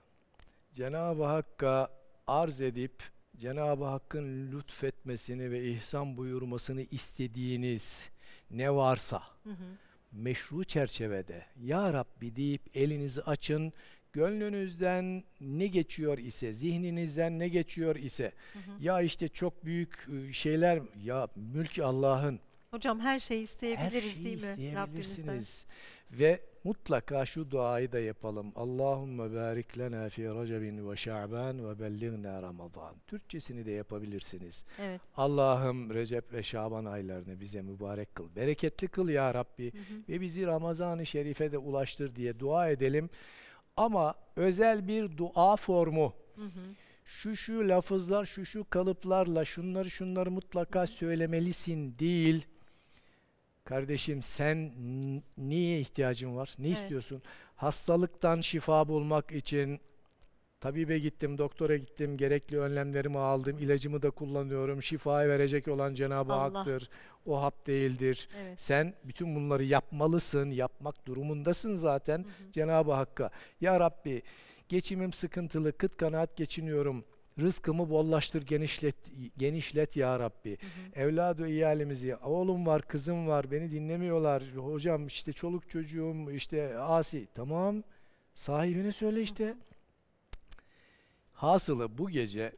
Cenab-ı Hakk'a arz edip Cenab-ı Hakk'ın lütfetmesini ve ihsan buyurmasını istediğiniz ne varsa hı hı. meşru çerçevede Ya Rabbi deyip elinizi açın gönlünüzden ne geçiyor ise, zihninizden ne geçiyor ise, hı hı. ya işte çok büyük ıı, şeyler, ya mülk Allah'ın. Hocam her şeyi isteyebiliriz her şeyi değil mi? isteyebilirsiniz. Ve mutlaka şu duayı da yapalım. Allahumme barik lena fi Recep'in ve Şaban ve bellighna Ramazan. Türkçesini de yapabilirsiniz. Evet. Allah'ım Recep ve Şaban aylarını bize mübarek kıl. Bereketli kıl ya Rabbi hı hı. ve bizi Ramazan-ı Şerif'e de ulaştır diye dua edelim. Ama özel bir dua formu. Hı hı. Şu şu lafızlar, şu şu kalıplarla şunları şunları mutlaka hı hı. söylemelisin değil. Kardeşim sen niye ihtiyacın var? Ne evet. istiyorsun? Hastalıktan şifa bulmak için, Tabibe gittim, doktora gittim, gerekli önlemlerimi aldım, ilacımı da kullanıyorum. Şifayı verecek olan Cenab-ı Allah. Hak'tır. O hap değildir. Evet. Sen bütün bunları yapmalısın, yapmak durumundasın zaten Cenab-ı Hakk'a. Ya Rabbi, geçimim sıkıntılı, kıt kanaat geçiniyorum. Rızkımı bollaştır, genişlet, genişlet ya Rabbi. Evladı iyalimizi, oğlum var, kızım var, beni dinlemiyorlar. Hocam işte çoluk çocuğum, işte asi. Tamam, sahibine söyle işte. Hı hı. Hasılı bu gece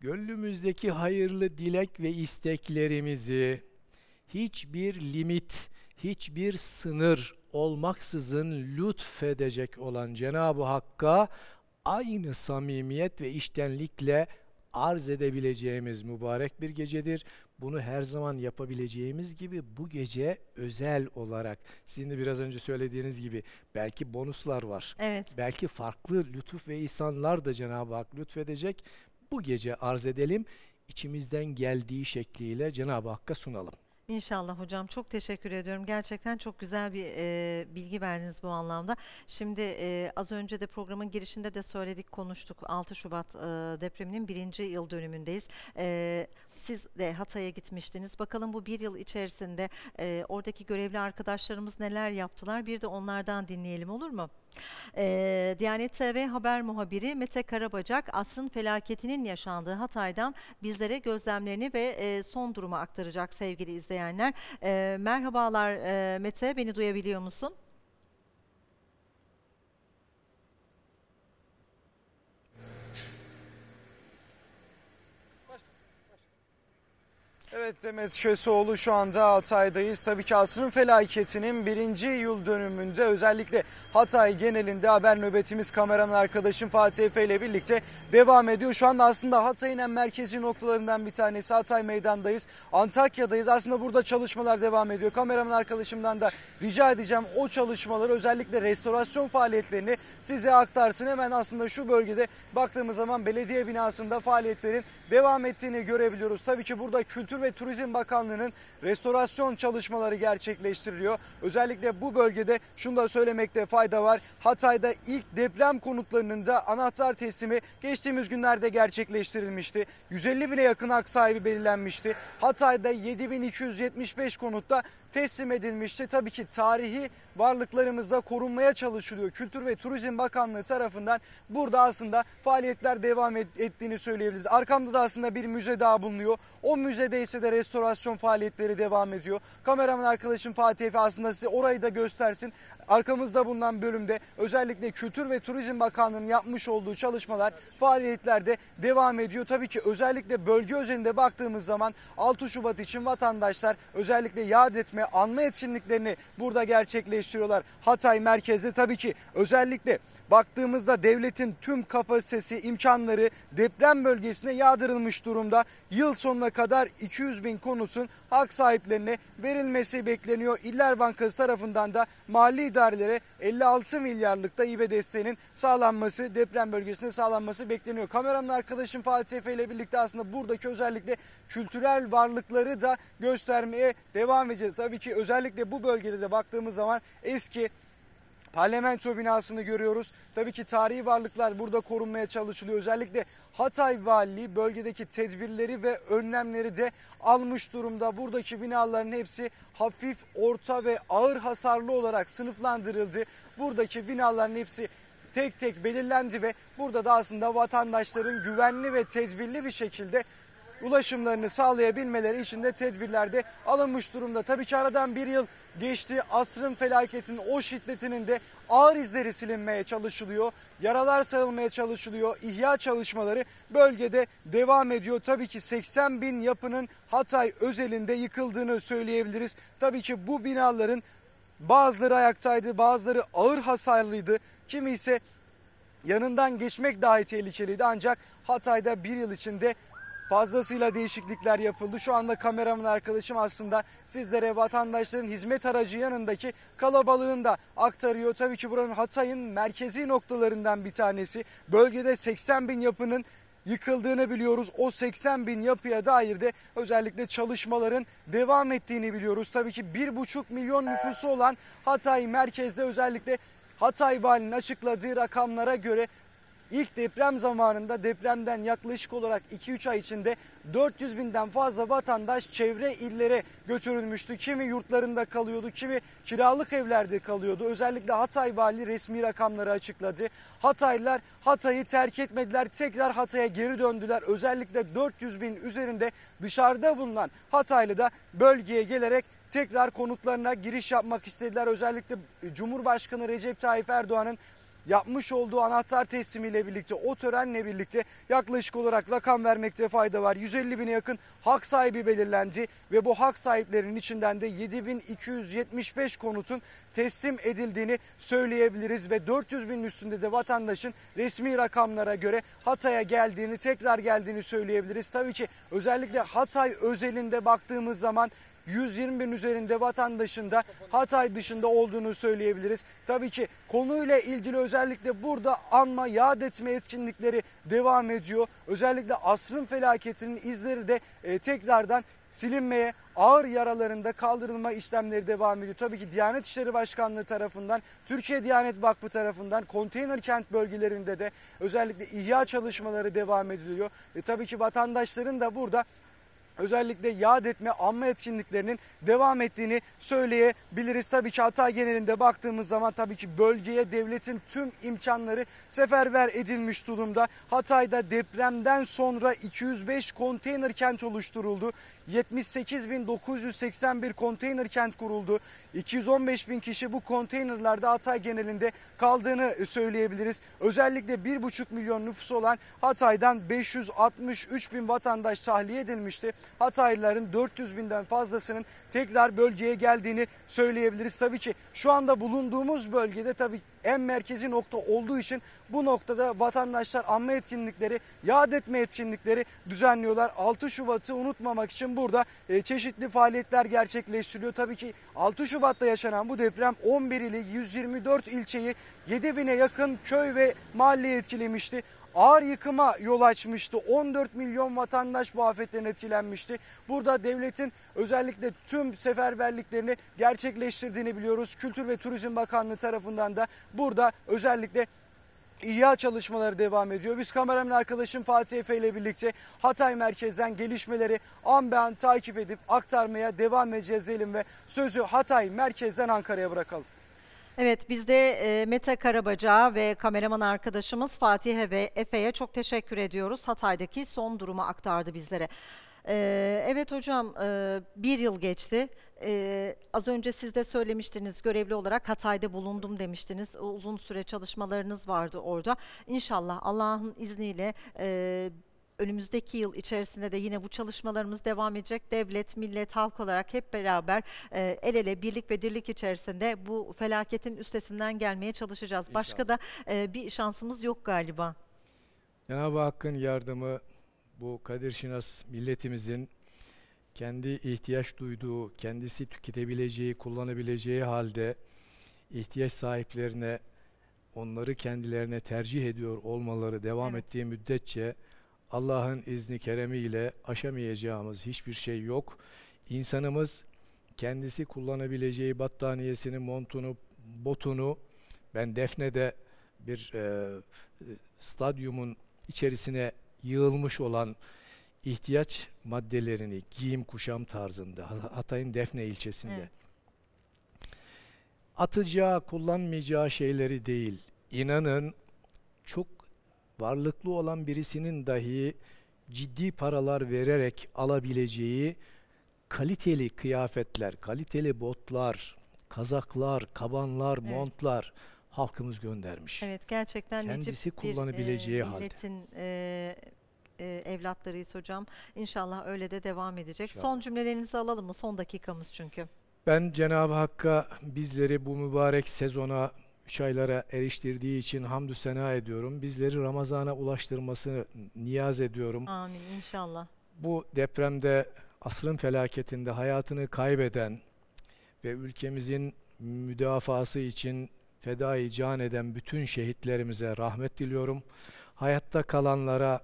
gönlümüzdeki hayırlı dilek ve isteklerimizi hiçbir limit, hiçbir sınır olmaksızın lütfedecek olan Cenab-ı Hakk'a aynı samimiyet ve iştenlikle arz edebileceğimiz mübarek bir gecedir. Bunu her zaman yapabileceğimiz gibi bu gece özel olarak sizin de biraz önce söylediğiniz gibi belki bonuslar var. Evet. Belki farklı lütuf ve ihsanlar da Cenab-ı Hak lütfedecek. Bu gece arz edelim. içimizden geldiği şekliyle Cenab-ı Hakk'a sunalım. İnşallah hocam çok teşekkür ediyorum. Gerçekten çok güzel bir e, bilgi verdiniz bu anlamda. Şimdi e, az önce de programın girişinde de söyledik, konuştuk. 6 Şubat e, depreminin birinci yıl dönümündeyiz. E, siz de Hatay'a gitmiştiniz. Bakalım bu bir yıl içerisinde e, oradaki görevli arkadaşlarımız neler yaptılar? Bir de onlardan dinleyelim olur mu? Ee, Diyanet TV haber muhabiri Mete Karabacak asrın felaketinin yaşandığı Hatay'dan bizlere gözlemlerini ve e, son durumu aktaracak sevgili izleyenler. Ee, merhabalar e, Mete beni duyabiliyor musun? Evet Demet Şesoğlu şu anda Hatay'dayız. Tabii ki asrın felaketinin birinci yıl dönümünde özellikle Hatay genelinde haber nöbetimiz kameraman arkadaşım Fatih Efe ile birlikte devam ediyor. Şu anda aslında Hatay'ın en merkezi noktalarından bir tanesi Hatay meydandayız. Antakya'dayız. Aslında burada çalışmalar devam ediyor. Kameraman arkadaşımdan da rica edeceğim o çalışmaları özellikle restorasyon faaliyetlerini size aktarsın. Hemen aslında şu bölgede baktığımız zaman belediye binasında faaliyetlerin devam ettiğini görebiliyoruz. Tabii ki burada kültür ve ve Turizm Bakanlığı'nın restorasyon çalışmaları gerçekleştiriliyor. Özellikle bu bölgede şunu da söylemekte fayda var. Hatay'da ilk deprem konutlarının da anahtar teslimi geçtiğimiz günlerde gerçekleştirilmişti. 150 bine yakın hak sahibi belirlenmişti. Hatay'da 7275 konutta teslim edilmişti. Tabii ki tarihi varlıklarımızda korunmaya çalışılıyor. Kültür ve Turizm Bakanlığı tarafından burada aslında faaliyetler devam et, ettiğini söyleyebiliriz. Arkamda da aslında bir müze daha bulunuyor. O müzede ise de restorasyon faaliyetleri devam ediyor. Kameraman arkadaşım Fatih Efe aslında size orayı da göstersin. Arkamızda bulunan bölümde özellikle Kültür ve Turizm Bakanlığı'nın yapmış olduğu çalışmalar faaliyetlerde devam ediyor. Tabii ki özellikle bölge özelinde baktığımız zaman 6 Şubat için vatandaşlar özellikle yad etme etme, anma etkinliklerini burada gerçekleştiriyorlar. Hatay merkezde tabii ki özellikle baktığımızda devletin tüm kapasitesi, imkanları deprem bölgesine yağdırılmış durumda. Yıl sonuna kadar 200 bin konutun hak sahiplerine verilmesi bekleniyor. İller Bankası tarafından da mali idarelere 56 milyarlık da İBE desteğinin sağlanması, deprem bölgesinde sağlanması bekleniyor. Kameramın arkadaşım Fatih Efe ile birlikte aslında buradaki özellikle kültürel varlıkları da göstermeye devam edeceğiz. Tabii tabii ki özellikle bu bölgede de baktığımız zaman eski parlamento binasını görüyoruz. Tabii ki tarihi varlıklar burada korunmaya çalışılıyor. Özellikle Hatay Valiliği bölgedeki tedbirleri ve önlemleri de almış durumda. Buradaki binaların hepsi hafif, orta ve ağır hasarlı olarak sınıflandırıldı. Buradaki binaların hepsi tek tek belirlendi ve burada da aslında vatandaşların güvenli ve tedbirli bir şekilde ulaşımlarını sağlayabilmeleri için de tedbirler de alınmış durumda. Tabii ki aradan bir yıl geçti. Asrın felaketinin o şiddetinin de ağır izleri silinmeye çalışılıyor. Yaralar sarılmaya çalışılıyor. İhya çalışmaları bölgede devam ediyor. Tabii ki 80 bin yapının Hatay özelinde yıkıldığını söyleyebiliriz. Tabii ki bu binaların bazıları ayaktaydı, bazıları ağır hasarlıydı. Kimi ise yanından geçmek dahi tehlikeliydi ancak Hatay'da bir yıl içinde fazlasıyla değişiklikler yapıldı. Şu anda kameramın arkadaşım aslında sizlere vatandaşların hizmet aracı yanındaki kalabalığını da aktarıyor. Tabii ki buranın Hatay'ın merkezi noktalarından bir tanesi. Bölgede 80 bin yapının yıkıldığını biliyoruz. O 80 bin yapıya dair de özellikle çalışmaların devam ettiğini biliyoruz. Tabii ki 1,5 milyon nüfusu olan Hatay merkezde özellikle Hatay Valinin açıkladığı rakamlara göre İlk deprem zamanında depremden yaklaşık olarak 2-3 ay içinde 400 binden fazla vatandaş çevre illere götürülmüştü. Kimi yurtlarında kalıyordu, kimi kiralık evlerde kalıyordu. Özellikle Hatay Vali resmi rakamları açıkladı. Hataylılar Hatay'ı terk etmediler, tekrar Hatay'a geri döndüler. Özellikle 400 bin üzerinde dışarıda bulunan Hataylı da bölgeye gelerek tekrar konutlarına giriş yapmak istediler. Özellikle Cumhurbaşkanı Recep Tayyip Erdoğan'ın yapmış olduğu anahtar teslimiyle birlikte o törenle birlikte yaklaşık olarak rakam vermekte fayda var. 150 bine yakın hak sahibi belirlendi ve bu hak sahiplerinin içinden de 7275 konutun teslim edildiğini söyleyebiliriz ve 400 bin üstünde de vatandaşın resmi rakamlara göre Hatay'a geldiğini tekrar geldiğini söyleyebiliriz. Tabii ki özellikle Hatay özelinde baktığımız zaman 120 bin üzerinde vatandaşın da Hatay dışında olduğunu söyleyebiliriz. Tabii ki konuyla ilgili özellikle burada anma, yad etme etkinlikleri devam ediyor. Özellikle asrın felaketinin izleri de e, tekrardan silinmeye, ağır yaralarında kaldırılma işlemleri devam ediyor. Tabii ki Diyanet İşleri Başkanlığı tarafından, Türkiye Diyanet Vakfı tarafından konteyner kent bölgelerinde de özellikle ihya çalışmaları devam ediliyor. E, tabii ki vatandaşların da burada özellikle yad etme anma etkinliklerinin devam ettiğini söyleyebiliriz. Tabii ki Hatay genelinde baktığımız zaman tabii ki bölgeye devletin tüm imkanları seferber edilmiş durumda. Hatay'da depremden sonra 205 konteyner kent oluşturuldu. 78.981 konteyner kent kuruldu. 215 bin kişi bu konteynerlerde Hatay genelinde kaldığını söyleyebiliriz. Özellikle 1,5 milyon nüfus olan Hatay'dan 563 bin vatandaş tahliye edilmişti. Hataylıların 400 binden fazlasının tekrar bölgeye geldiğini söyleyebiliriz. Tabii ki şu anda bulunduğumuz bölgede tabii en merkezi nokta olduğu için bu noktada vatandaşlar anma etkinlikleri, yad etme etkinlikleri düzenliyorlar. 6 Şubat'ı unutmamak için burada e, çeşitli faaliyetler gerçekleştiriliyor. Tabii ki 6 Şubat'ta yaşanan bu deprem 11 ili 124 ilçeyi 7000'e yakın köy ve mahalle etkilemişti ağır yıkıma yol açmıştı. 14 milyon vatandaş bu afetten etkilenmişti. Burada devletin özellikle tüm seferberliklerini gerçekleştirdiğini biliyoruz. Kültür ve Turizm Bakanlığı tarafından da burada özellikle İHA çalışmaları devam ediyor. Biz kameraman arkadaşım Fatih Efe ile birlikte Hatay merkezden gelişmeleri an be an takip edip aktarmaya devam edeceğiz diyelim ve sözü Hatay merkezden Ankara'ya bırakalım. Evet biz de e, Mete Karabaca ve kameraman arkadaşımız Fatih'e ve Efe'ye çok teşekkür ediyoruz. Hatay'daki son durumu aktardı bizlere. Ee, evet hocam e, bir yıl geçti. Ee, az önce siz de söylemiştiniz görevli olarak Hatay'da bulundum demiştiniz. Uzun süre çalışmalarınız vardı orada. İnşallah Allah'ın izniyle e, önümüzdeki yıl içerisinde de yine bu çalışmalarımız devam edecek. Devlet, millet, halk olarak hep beraber e, el ele birlik ve dirlik içerisinde bu felaketin üstesinden gelmeye çalışacağız. İnşallah. Başka da e, bir şansımız yok galiba. Cenab-ı Hakk'ın yardımı bu Kadir Şinas milletimizin kendi ihtiyaç duyduğu, kendisi tüketebileceği, kullanabileceği halde ihtiyaç sahiplerine onları kendilerine tercih ediyor olmaları devam evet. ettiği müddetçe Allah'ın izni keremiyle aşamayacağımız hiçbir şey yok. İnsanımız kendisi kullanabileceği battaniyesini, montunu, botunu ben Defne'de bir e, stadyumun içerisine yığılmış olan ihtiyaç maddelerini giyim kuşam tarzında Hatay'ın Defne ilçesinde evet. atacağı kullanmayacağı şeyleri değil İnanın çok varlıklı olan birisinin dahi ciddi paralar vererek alabileceği kaliteli kıyafetler, kaliteli botlar, kazaklar, kabanlar, evet. montlar halkımız göndermiş. Evet gerçekten kendisi kullanabileceği bir, e, milletin, halde. E, e, evlatlarıyız hocam. İnşallah öyle de devam edecek. İnşallah. Son cümlelerinizi alalım mı? Son dakikamız çünkü. Ben Cenab-ı Hakk'a bizleri bu mübarek sezona üç aylara eriştirdiği için hamdü sena ediyorum. Bizleri Ramazan'a ulaştırmasını niyaz ediyorum. Amin inşallah. Bu depremde asrın felaketinde hayatını kaybeden ve ülkemizin müdafası için fedai can eden bütün şehitlerimize rahmet diliyorum. Hayatta kalanlara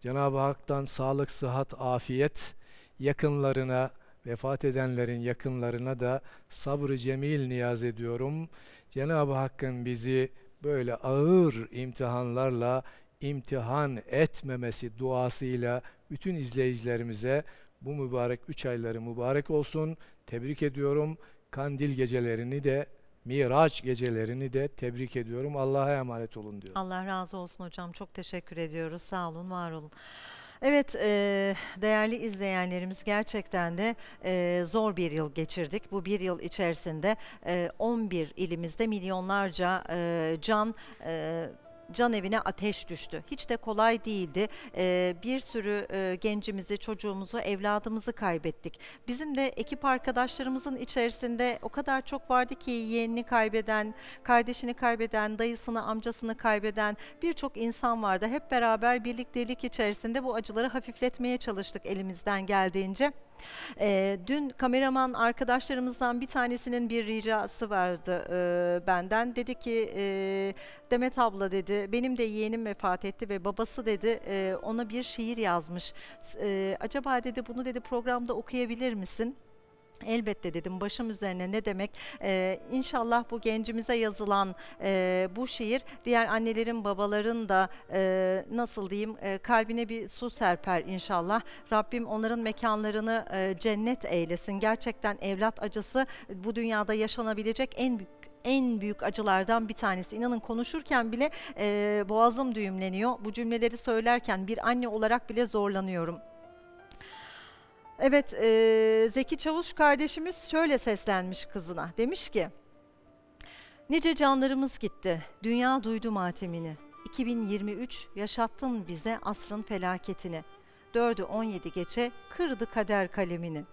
Cenab-ı Hak'tan sağlık, sıhhat, afiyet yakınlarına, vefat edenlerin yakınlarına da sabrı cemil niyaz ediyorum. Cenab-ı Hakk'ın bizi böyle ağır imtihanlarla imtihan etmemesi duasıyla bütün izleyicilerimize bu mübarek üç ayları mübarek olsun. Tebrik ediyorum. Kandil gecelerini de Miraç gecelerini de tebrik ediyorum. Allah'a emanet olun diyorum. Allah razı olsun hocam. Çok teşekkür ediyoruz. Sağ olun, var olun. Evet e, değerli izleyenlerimiz gerçekten de e, zor bir yıl geçirdik. Bu bir yıl içerisinde e, 11 ilimizde milyonlarca e, can e, can evine ateş düştü. Hiç de kolay değildi. E, bir sürü e, gencimizi, çocuğumuzu, evladımızı kaybettik. Bizim de ekip arkadaşlarımızın içerisinde o kadar çok vardı ki yeğenini kaybeden, kardeşini kaybeden, dayısını, amcasını kaybeden birçok insan vardı. Hep beraber birliktelik içerisinde bu acıları hafifletmeye çalıştık elimizden geldiğince. E, dün kameraman arkadaşlarımızdan bir tanesinin bir ricası vardı e, benden. Dedi ki e, Demet abla dedi benim de yeğenim vefat etti ve babası dedi e, ona bir şiir yazmış. E, acaba dedi bunu dedi programda okuyabilir misin? Elbette dedim başım üzerine ne demek ee, inşallah bu gencimize yazılan e, bu şiir diğer annelerin babaların da e, nasıl diyeyim e, kalbine bir su serper inşallah Rabbim onların mekanlarını e, cennet eylesin gerçekten evlat acısı bu dünyada yaşanabilecek en büyük en büyük acılardan bir tanesi. İnanın konuşurken bile e, boğazım düğümleniyor. Bu cümleleri söylerken bir anne olarak bile zorlanıyorum. Evet, e, Zeki Çavuş kardeşimiz şöyle seslenmiş kızına. Demiş ki, Nice canlarımız gitti, dünya duydu matemini. 2023 yaşattın bize asrın felaketini. 4'ü 17 geçe kırdı kader kalemini.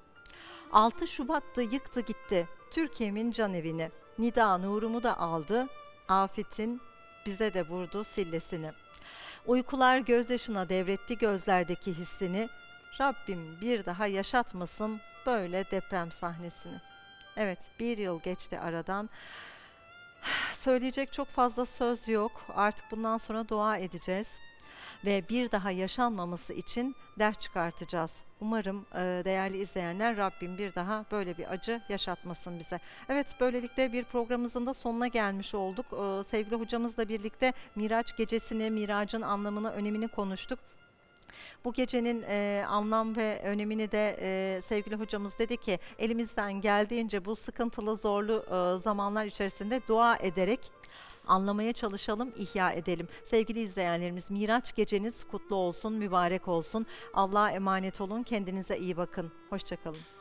6 Şubat'ta yıktı gitti Türkiye'min can evini. Nida nurumu da aldı, afetin bize de vurdu sillesini. Uykular gözyaşına devretti gözlerdeki hissini, Rabbim bir daha yaşatmasın böyle deprem sahnesini. Evet bir yıl geçti aradan. Söyleyecek çok fazla söz yok. Artık bundan sonra dua edeceğiz ve bir daha yaşanmaması için ders çıkartacağız. Umarım e, değerli izleyenler Rabbim bir daha böyle bir acı yaşatmasın bize. Evet böylelikle bir programımızın da sonuna gelmiş olduk. E, sevgili hocamızla birlikte Miraç gecesini, Miraç'ın anlamını, önemini konuştuk. Bu gecenin e, anlam ve önemini de e, sevgili hocamız dedi ki elimizden geldiğince bu sıkıntılı zorlu e, zamanlar içerisinde dua ederek anlamaya çalışalım, ihya edelim. Sevgili izleyenlerimiz, Miraç geceniz kutlu olsun, mübarek olsun. Allah'a emanet olun, kendinize iyi bakın. Hoşçakalın.